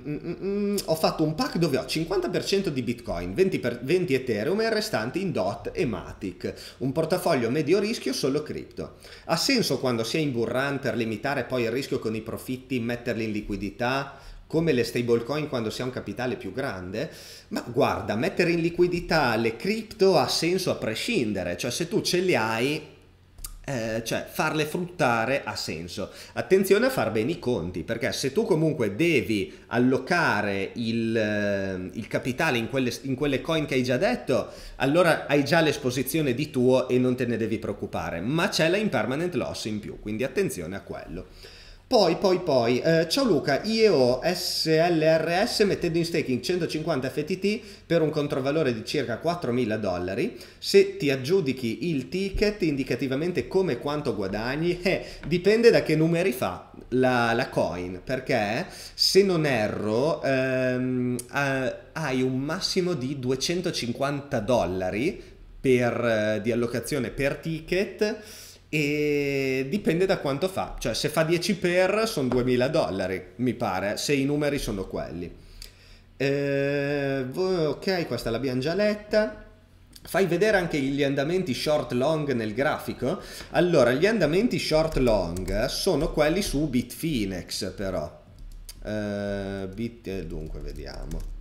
mm, mm, mm ho fatto un pack dove ho 50% di Bitcoin, 20, per, 20 Ethereum e il restante in DOT e Matic, un portafoglio medio rischio solo cripto. Ha senso quando si è in bull run per limitare poi il rischio con i profitti, metterli in liquidità? come le stablecoin quando si ha un capitale più grande, ma guarda, mettere in liquidità le cripto ha senso a prescindere, cioè se tu ce le hai, eh, cioè farle fruttare ha senso. Attenzione a far bene i conti, perché se tu comunque devi allocare il, eh, il capitale in quelle, in quelle coin che hai già detto, allora hai già l'esposizione di tuo e non te ne devi preoccupare, ma c'è la impermanent loss in più, quindi attenzione a quello. Poi, poi, poi, eh, ciao Luca, IEO SLRS mettendo in staking 150 FTT per un controvalore di circa 4.000 dollari. Se ti aggiudichi il ticket indicativamente come quanto guadagni, (laughs) eh, dipende da che numeri fa la, la coin, perché se non erro ehm, eh, hai un massimo di 250 dollari per, eh, di allocazione per ticket e dipende da quanto fa, cioè se fa 10 per sono 2000 dollari, mi pare, se i numeri sono quelli. Eh, ok, questa l'abbiamo già letta. Fai vedere anche gli andamenti short long nel grafico? Allora, gli andamenti short long sono quelli su Bitfinex però. Eh, bit, eh, dunque, vediamo.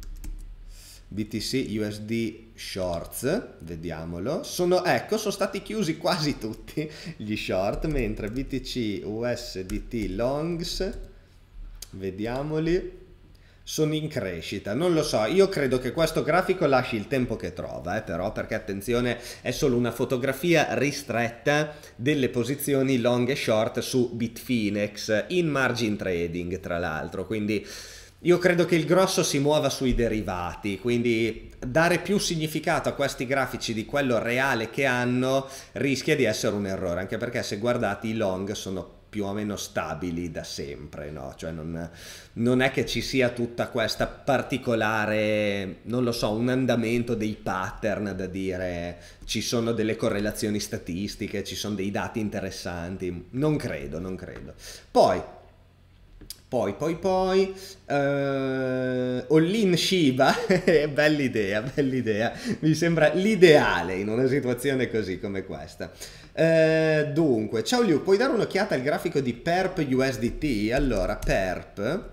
BTC USD Shorts, vediamolo, sono, ecco, sono stati chiusi quasi tutti gli short, mentre BTC USDT Longs, vediamoli, sono in crescita, non lo so, io credo che questo grafico lasci il tempo che trova, eh, però perché attenzione è solo una fotografia ristretta delle posizioni long e short su Bitfinex in margin trading tra l'altro, quindi io credo che il grosso si muova sui derivati, quindi dare più significato a questi grafici di quello reale che hanno rischia di essere un errore, anche perché se guardate i long sono più o meno stabili da sempre, no? Cioè non, non è che ci sia tutta questa particolare, non lo so, un andamento dei pattern da dire ci sono delle correlazioni statistiche, ci sono dei dati interessanti, non credo, non credo. Poi poi, poi, poi, uh, eh, Ollin Shiba, (laughs) bella idea, bella idea, mi sembra l'ideale in una situazione così come questa. Uh, dunque, ciao Liu, puoi dare un'occhiata al grafico di PERP USDT? Allora, PERP,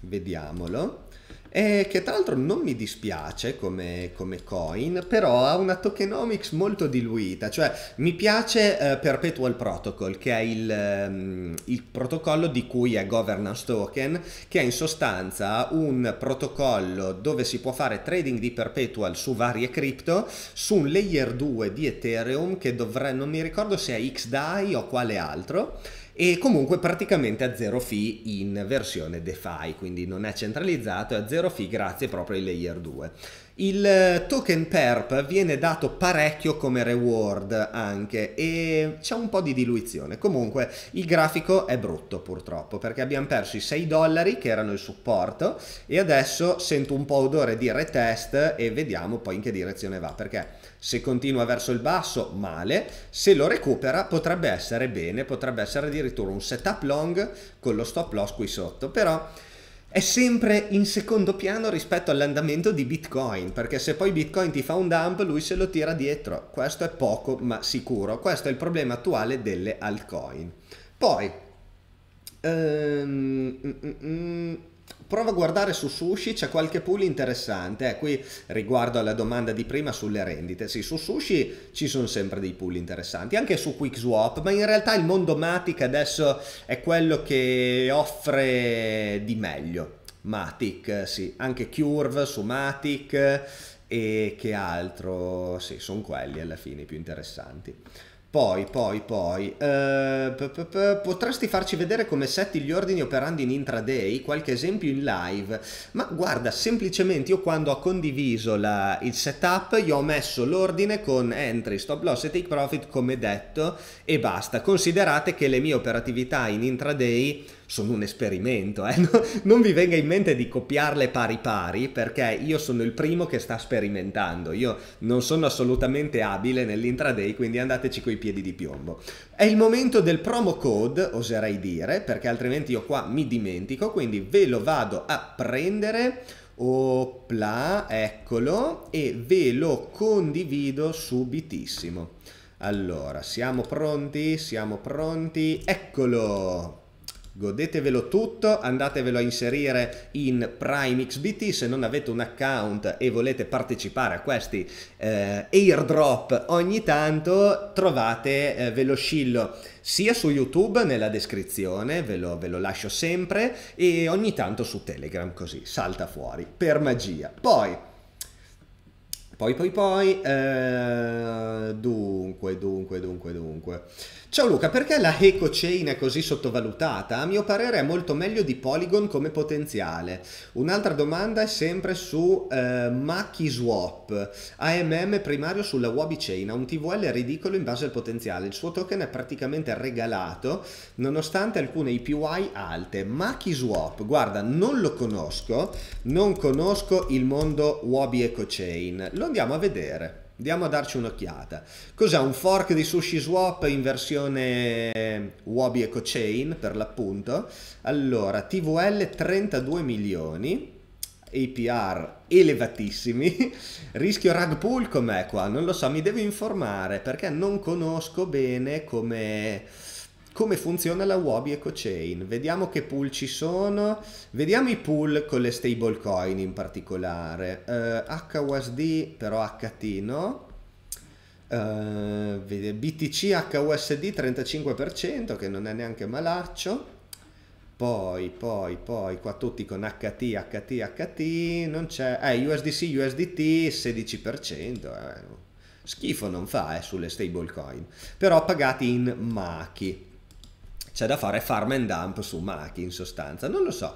vediamolo eh, che tra l'altro non mi dispiace come, come, coin, però ha una tokenomics molto diluita, cioè mi piace eh, Perpetual Protocol, che è il, um, il, protocollo di cui è governance token, che è in sostanza un protocollo dove si può fare trading di Perpetual su varie cripto, su un layer 2 di Ethereum che dovrà, non mi ricordo se è XDAI o quale altro, e comunque praticamente a zero fee in versione DeFi, quindi non è centralizzato, è a zero fee grazie proprio ai layer 2. Il eh, token perp viene dato parecchio come reward anche e c'è un po' di diluizione. Comunque il grafico è brutto purtroppo perché abbiamo perso i 6 dollari che erano il supporto e adesso sento un po' odore di retest e vediamo poi in che direzione va perché se continua verso il basso, male. Se lo recupera, potrebbe essere bene, potrebbe essere addirittura un setup long con lo stop loss qui sotto. Però è sempre in secondo piano rispetto all'andamento di Bitcoin, perché se poi Bitcoin ti fa un dump, lui se lo tira dietro. Questo è poco ma sicuro. Questo è il problema attuale delle altcoin. Poi, um, mm, mm, mm Prova a guardare su Sushi, c'è qualche pool interessante. Eh, qui riguardo alla domanda di prima sulle rendite, sì, su Sushi ci sono sempre dei pool interessanti, anche su QuickSwap, ma in realtà il mondo Matic adesso è quello che offre di meglio. Matic, sì, anche Curve su Matic eh, e che altro, sì, sono quelli alla fine i più interessanti. Poi, poi, poi, eh, potresti farci vedere come setti gli ordini operandi in intraday, qualche esempio in live, ma guarda, semplicemente io quando ho condiviso la, il setup, gli ho messo l'ordine con entry, stop loss e take profit come detto e basta. Considerate che le mie operatività in intraday sono un esperimento, eh? (laughs) non vi venga in mente di copiarle pari pari perché io sono il primo che sta sperimentando, io non sono assolutamente abile nell'intraday, quindi andateci coi piedi di piombo. È il momento del promo code, oserei dire, perché altrimenti io qua mi dimentico, quindi ve lo vado a prendere Opla, eccolo, e ve lo condivido subitissimo. Allora, siamo pronti? Siamo pronti? Eccolo! Godetevelo tutto, andatevelo a inserire in Prime XBT se non avete un account e volete partecipare a questi eh, airdrop ogni tanto, trovate eh, ve lo scillo sia su YouTube nella descrizione, ve lo, ve lo lascio sempre, e ogni tanto su Telegram così, salta fuori, per magia. Poi... Poi, poi, poi, eh, dunque, dunque, dunque, dunque. Ciao Luca, perché la EcoChain è così sottovalutata? A mio parere è molto meglio di Polygon come potenziale. Un'altra domanda è sempre su eh, MakiSwap, AMM primario sulla Wabi Chain, ha un TVL ridicolo in base al potenziale, il suo token è praticamente regalato nonostante alcune APY alte. MakiSwap, guarda, non lo conosco, non conosco il mondo Wabi EcoChain. lo andiamo a vedere. Andiamo a darci un'occhiata. Cos'è un fork di SushiSwap in versione ehm, Wabi EcoChain per l'appunto? Allora, TVL 32 milioni, APR elevatissimi, (laughs) rischio rug pull com'è qua? Non lo so, mi devo informare perché non conosco bene come come funziona la Wabi EcoChain. Vediamo che pool ci sono, vediamo i pool con le stablecoin in particolare. Uh, eh, HUSD però HT no? Uh, BTC HUSD 35% che non è neanche malaccio poi poi poi qua tutti con HT HT HT non c'è eh, USDC USDT 16% eh. schifo non fa eh, sulle stablecoin però pagati in machi c'è da fare farm and dump su Maki in sostanza, non lo so.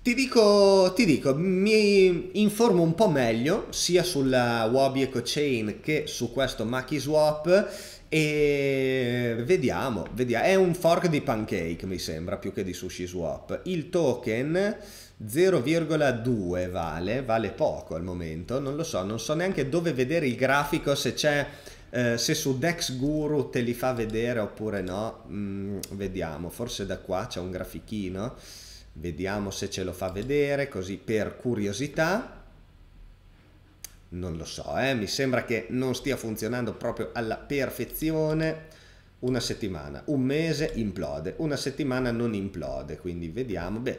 Ti dico, ti dico, mi informo un po' meglio sia sulla Wabi EcoChain che su questo Maki Swap e vediamo, vediamo, è un fork di pancake mi sembra più che di sushi swap. Il token 0,2 vale, vale poco al momento, non lo so, non so neanche dove vedere il grafico se c'è eh, se su Dex Guru te li fa vedere oppure no, mm, vediamo. Forse da qua c'è un grafichino. Vediamo se ce lo fa vedere, così per curiosità. Non lo so, eh? mi sembra che non stia funzionando proprio alla perfezione una settimana, un mese implode, una settimana non implode, quindi vediamo. Beh,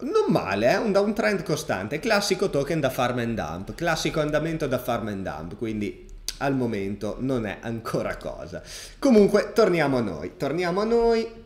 non male, eh? un, downtrend costante, classico token da farm and dump, classico andamento da farm and dump, quindi al momento non è ancora cosa. Comunque, torniamo a noi, torniamo a noi.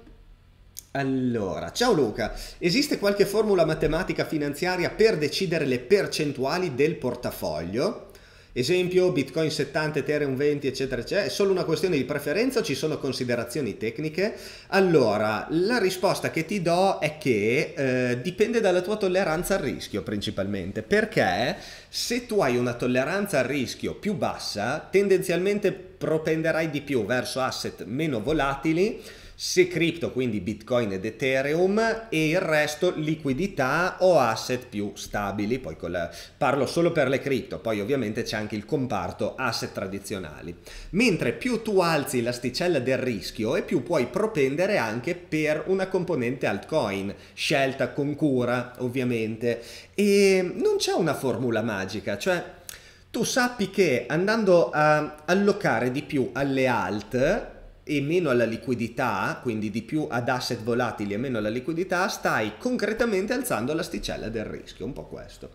Allora, ciao Luca, esiste qualche formula matematica finanziaria per decidere le percentuali del portafoglio? Esempio Bitcoin 70, Ethereum 20, eccetera, eccetera. È solo una questione di preferenza o ci sono considerazioni tecniche? Allora, la risposta che ti do è che eh, dipende dalla tua tolleranza al rischio principalmente, perché se tu hai una tolleranza al rischio più bassa, tendenzialmente propenderai di più verso asset meno volatili se cripto, quindi Bitcoin ed Ethereum e il resto liquidità o asset più stabili, poi la, parlo solo per le cripto, poi ovviamente c'è anche il comparto asset tradizionali. Mentre più tu alzi l'asticella del rischio e più puoi propendere anche per una componente altcoin, scelta con cura ovviamente, e non c'è una formula magica, cioè tu sappi che andando a allocare di più alle alt e meno alla liquidità, quindi di più ad asset volatili e meno alla liquidità, stai concretamente alzando l'asticella del rischio, un po' questo.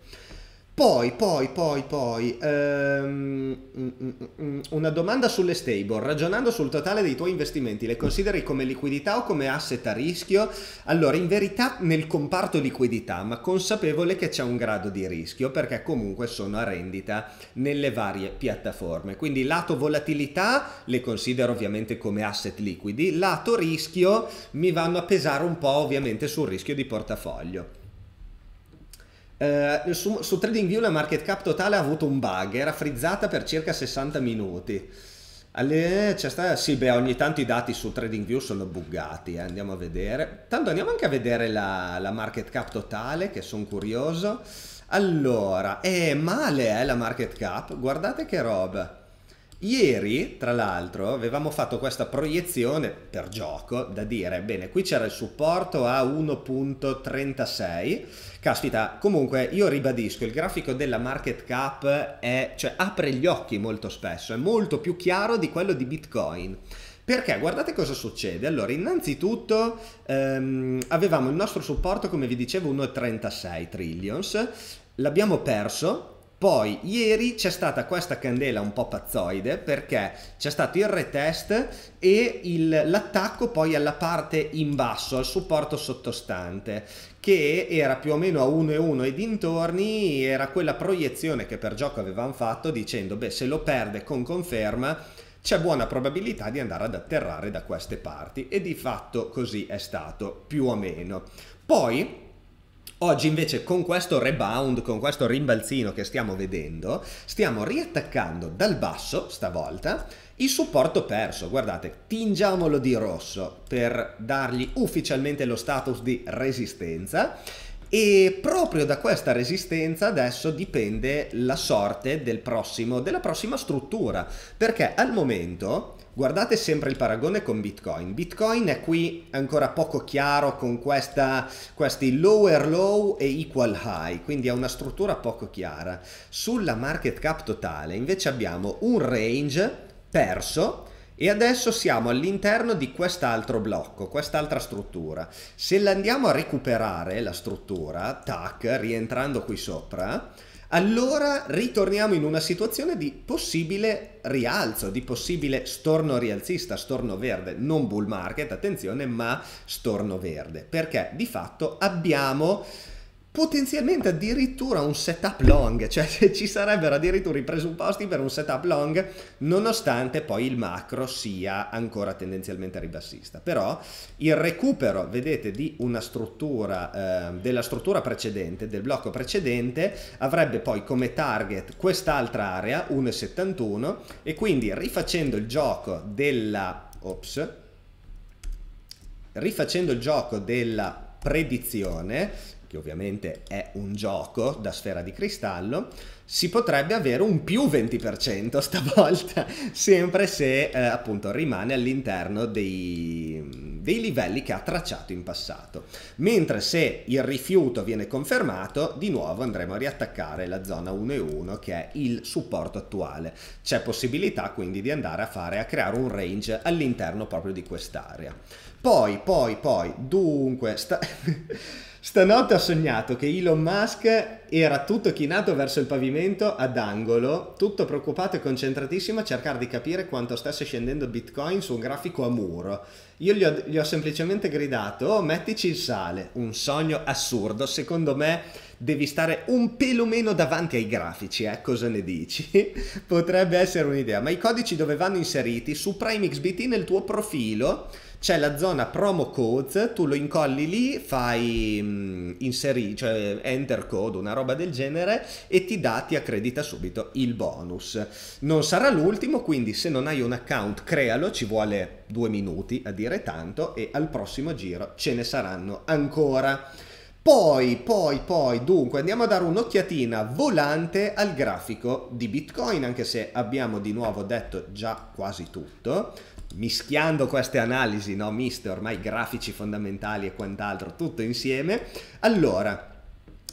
Poi, poi, poi, poi, ehm, mm, mm, mm, una domanda sulle stable. Ragionando sul totale dei tuoi investimenti, le consideri come liquidità o come asset a rischio? Allora, in verità nel comparto liquidità, ma consapevole che c'è un grado di rischio perché comunque sono a rendita nelle varie piattaforme. Quindi lato volatilità le considero ovviamente come asset liquidi, lato rischio mi vanno a pesare un po' ovviamente sul rischio di portafoglio. Uh, su, su TradingView la market cap totale ha avuto un bug, era frizzata per circa 60 minuti. Alle, sta, sì, beh, ogni tanto i dati su TradingView sono buggati, eh, andiamo a vedere. Tanto andiamo anche a vedere la, la market cap totale, che sono curioso. Allora, è male eh, la market cap, guardate che roba. Ieri, tra l'altro, avevamo fatto questa proiezione per gioco da dire, bene, qui c'era il supporto a 1.36 Caspita, comunque io ribadisco, il grafico della market cap è, cioè, apre gli occhi molto spesso, è molto più chiaro di quello di Bitcoin. Perché guardate cosa succede. Allora, innanzitutto ehm, avevamo il nostro supporto, come vi dicevo, 1,36 trillions, l'abbiamo perso. Poi ieri c'è stata questa candela un po' pazzoide perché c'è stato il retest e l'attacco poi alla parte in basso, al supporto sottostante, che era più o meno a 1-1 e, dintorni, era quella proiezione che per gioco avevamo fatto dicendo beh se lo perde con conferma c'è buona probabilità di andare ad atterrare da queste parti e di fatto così è stato più o meno. Poi Oggi invece con questo rebound, con questo rimbalzino che stiamo vedendo, stiamo riattaccando dal basso stavolta il supporto perso. Guardate, tingiamolo di rosso per dargli ufficialmente lo status di resistenza e proprio da questa resistenza adesso dipende la sorte del prossimo, della prossima struttura, perché al momento Guardate sempre il paragone con Bitcoin. Bitcoin è qui ancora poco chiaro con questa, questi lower low e equal high, quindi è una struttura poco chiara. Sulla market cap totale invece abbiamo un range perso e adesso siamo all'interno di quest'altro blocco, quest'altra struttura. Se la andiamo a recuperare la struttura, tac, rientrando qui sopra, allora ritorniamo in una situazione di possibile rialzo, di possibile storno rialzista, storno verde, non bull market, attenzione, ma storno verde, perché di fatto abbiamo potenzialmente addirittura un setup long, cioè ci sarebbero addirittura i presupposti per un setup long, nonostante poi il macro sia ancora tendenzialmente ribassista. Però il recupero, vedete, struttura, eh, della struttura precedente, del blocco precedente, avrebbe poi come target quest'altra area, 1,71, e quindi rifacendo il gioco della... Ops, rifacendo il gioco della predizione che ovviamente è un gioco da sfera di cristallo, si potrebbe avere un più 20% stavolta, (laughs) sempre se eh, appunto rimane all'interno dei, dei, livelli che ha tracciato in passato. Mentre se il rifiuto viene confermato, di nuovo andremo a riattaccare la zona 1 e 1 che è il supporto attuale. C'è possibilità quindi di andare a fare, a creare un range all'interno proprio di quest'area. Poi, poi, poi, dunque... Sta... (laughs) Stanotte ho sognato che Elon Musk era tutto chinato verso il pavimento ad angolo, tutto preoccupato e concentratissimo a cercare di capire quanto stesse scendendo Bitcoin su un grafico a muro. Io gli ho, gli ho semplicemente gridato, oh mettici il sale, un sogno assurdo, secondo me devi stare un pelo meno davanti ai grafici, eh? cosa ne dici? (laughs) Potrebbe essere un'idea, ma i codici dove vanno inseriti su PrimeXBT nel tuo profilo c'è la zona promo codes, tu lo incolli lì, fai mh, mm, inseri, cioè enter code, una roba del genere e ti dà, ti accredita subito il bonus. Non sarà l'ultimo, quindi se non hai un account crealo, ci vuole due minuti a dire tanto e al prossimo giro ce ne saranno ancora. Poi, poi, poi, dunque, andiamo a dare un'occhiatina volante al grafico di Bitcoin, anche se abbiamo di nuovo detto già quasi tutto mischiando queste analisi no, miste, ormai grafici fondamentali e quant'altro, tutto insieme. Allora,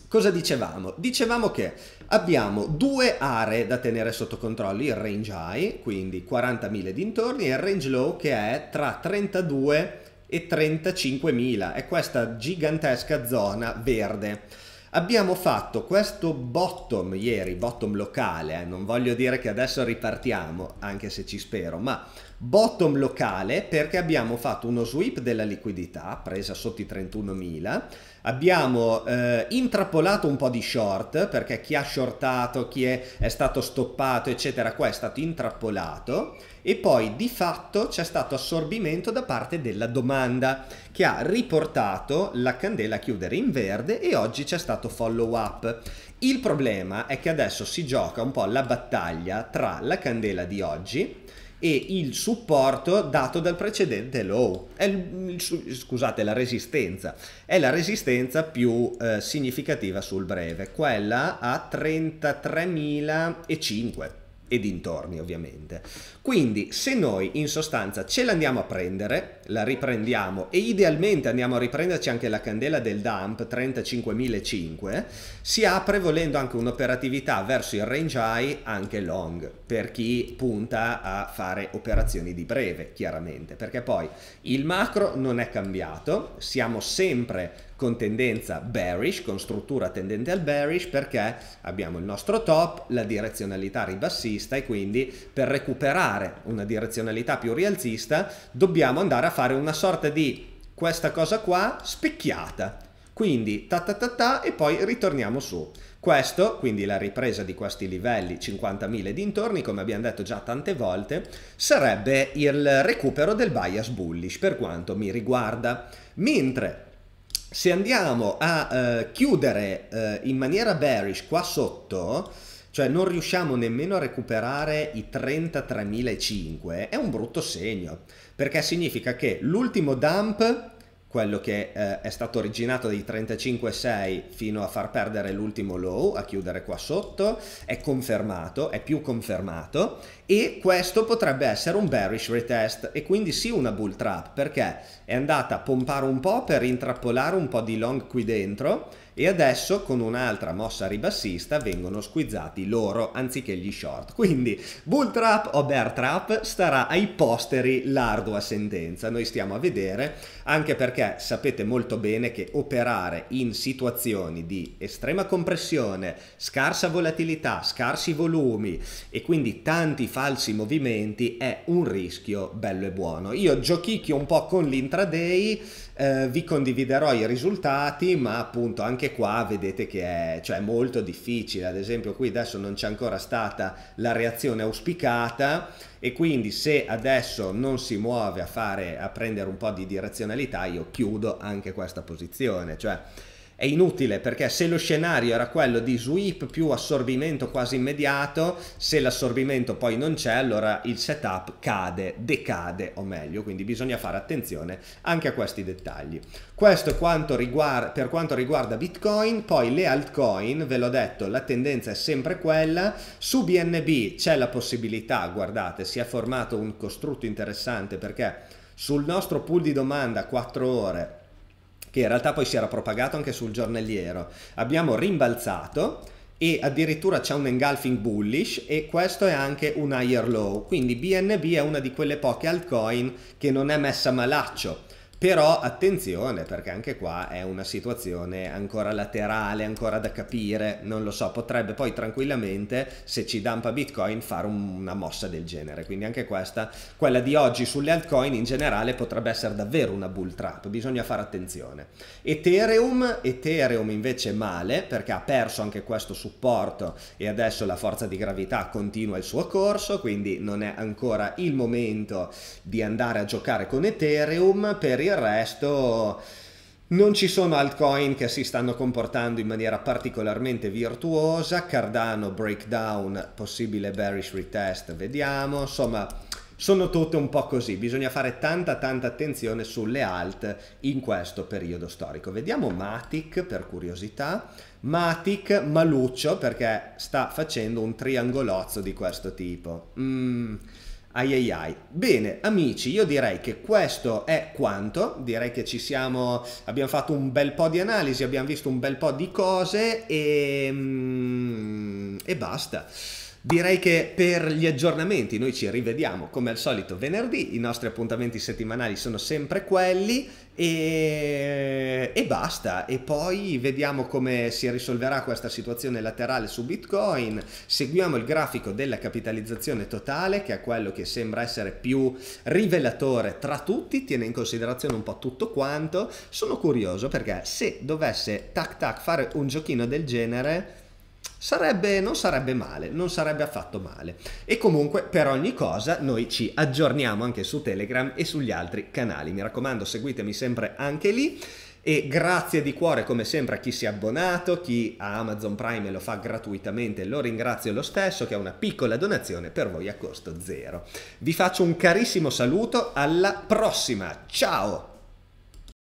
cosa dicevamo? Dicevamo che abbiamo due aree da tenere sotto controllo, il range high, quindi 40.000 dintorni, e il range low che è tra 32 e 35.000, è questa gigantesca zona verde. Abbiamo fatto questo bottom ieri, bottom locale, eh? non voglio dire che adesso ripartiamo, anche se ci spero, ma bottom locale perché abbiamo fatto uno sweep della liquidità presa sotto i 31.000 abbiamo eh, intrappolato un po' di short perché chi ha shortato chi è, è stato stoppato eccetera qua è stato intrappolato e poi di fatto c'è stato assorbimento da parte della domanda che ha riportato la candela a chiudere in verde e oggi c'è stato follow up il problema è che adesso si gioca un po' la battaglia tra la candela di oggi e il supporto dato dal precedente low. Il, il, scusate, la resistenza. È la resistenza più eh, significativa sul breve, quella a 33.005 e dintorni ovviamente. Quindi se noi in sostanza ce l'andiamo a prendere, la riprendiamo e idealmente andiamo a riprenderci anche la candela del dump 35005, si apre volendo anche un'operatività verso il range high anche long per chi punta a fare operazioni di breve chiaramente perché poi il macro non è cambiato, siamo sempre con tendenza bearish, con struttura tendente al bearish, perché abbiamo il nostro top, la direzionalità ribassista e quindi per recuperare una direzionalità più rialzista dobbiamo andare a fare una sorta di questa cosa qua specchiata. Quindi ta ta ta ta e poi ritorniamo su. Questo, quindi la ripresa di questi livelli 50.000 dintorni, come abbiamo detto già tante volte, sarebbe il recupero del bias bullish per quanto mi riguarda. Mentre se andiamo a eh, chiudere eh, in maniera bearish qua sotto, cioè non riusciamo nemmeno a recuperare i 33.005, è un brutto segno, perché significa che l'ultimo dump quello che eh, è stato originato dai 35,6 fino a far perdere l'ultimo low, a chiudere qua sotto, è confermato, è più confermato e questo potrebbe essere un bearish retest e quindi sì una bull trap perché è andata a pompare un po' per intrappolare un po' di long qui dentro e adesso con un'altra mossa ribassista vengono squizzati loro anziché gli short. Quindi bull trap o bear trap starà ai posteri l'ardua sentenza, noi stiamo a vedere, anche perché sapete molto bene che operare in situazioni di estrema compressione, scarsa volatilità, scarsi volumi e quindi tanti falsi movimenti è un rischio bello e buono. Io giochicchio un po' con l'intraday eh, vi condividerò i risultati, ma appunto anche qua vedete che è cioè, molto difficile. Ad esempio, qui adesso non c'è ancora stata la reazione auspicata e quindi se adesso non si muove a, fare, a prendere un po' di direzionalità, io chiudo anche questa posizione. Cioè, è inutile perché se lo scenario era quello di sweep più assorbimento quasi immediato, se l'assorbimento poi non c'è, allora il setup cade, decade o meglio, quindi bisogna fare attenzione anche a questi dettagli. Questo quanto riguarda, per quanto riguarda Bitcoin, poi le altcoin, ve l'ho detto, la tendenza è sempre quella, su BNB c'è la possibilità, guardate, si è formato un costrutto interessante perché sul nostro pool di domanda 4 ore che in realtà poi si era propagato anche sul giornaliero. Abbiamo rimbalzato e addirittura c'è un engulfing bullish e questo è anche un higher low, quindi BNB è una di quelle poche altcoin che non è messa malaccio però attenzione perché anche qua è una situazione ancora laterale, ancora da capire, non lo so, potrebbe poi tranquillamente se ci dampa Bitcoin fare un, una mossa del genere, quindi anche questa, quella di oggi sulle altcoin in generale potrebbe essere davvero una bull trap, bisogna fare attenzione. Ethereum, Ethereum invece male perché ha perso anche questo supporto e adesso la forza di gravità continua il suo corso, quindi non è ancora il momento di andare a giocare con Ethereum per il il resto non ci sono altcoin che si stanno comportando in maniera particolarmente virtuosa, Cardano breakdown, possibile bearish retest, vediamo, insomma sono tutte un po' così, bisogna fare tanta tanta attenzione sulle alt in questo periodo storico. Vediamo Matic per curiosità, Matic maluccio perché sta facendo un triangolozzo di questo tipo. Mm. Ai ai ai. Bene, amici, io direi che questo è quanto. Direi che ci siamo. Abbiamo fatto un bel po' di analisi, abbiamo visto un bel po' di cose e. Mm, e basta. Direi che per gli aggiornamenti noi ci rivediamo come al solito venerdì, i nostri appuntamenti settimanali sono sempre quelli e, e basta e poi vediamo come si risolverà questa situazione laterale su Bitcoin, seguiamo il grafico della capitalizzazione totale che è quello che sembra essere più rivelatore tra tutti, tiene in considerazione un po' tutto quanto, sono curioso perché se dovesse tac tac fare un giochino del genere sarebbe, non sarebbe male, non sarebbe affatto male. E comunque per ogni cosa noi ci aggiorniamo anche su Telegram e sugli altri canali. Mi raccomando, seguitemi sempre anche lì. E grazie di cuore come sempre a chi si è abbonato, chi ha Amazon Prime e lo fa gratuitamente, lo ringrazio lo stesso, che è una piccola donazione per voi a costo zero. Vi faccio un carissimo saluto, alla prossima, ciao!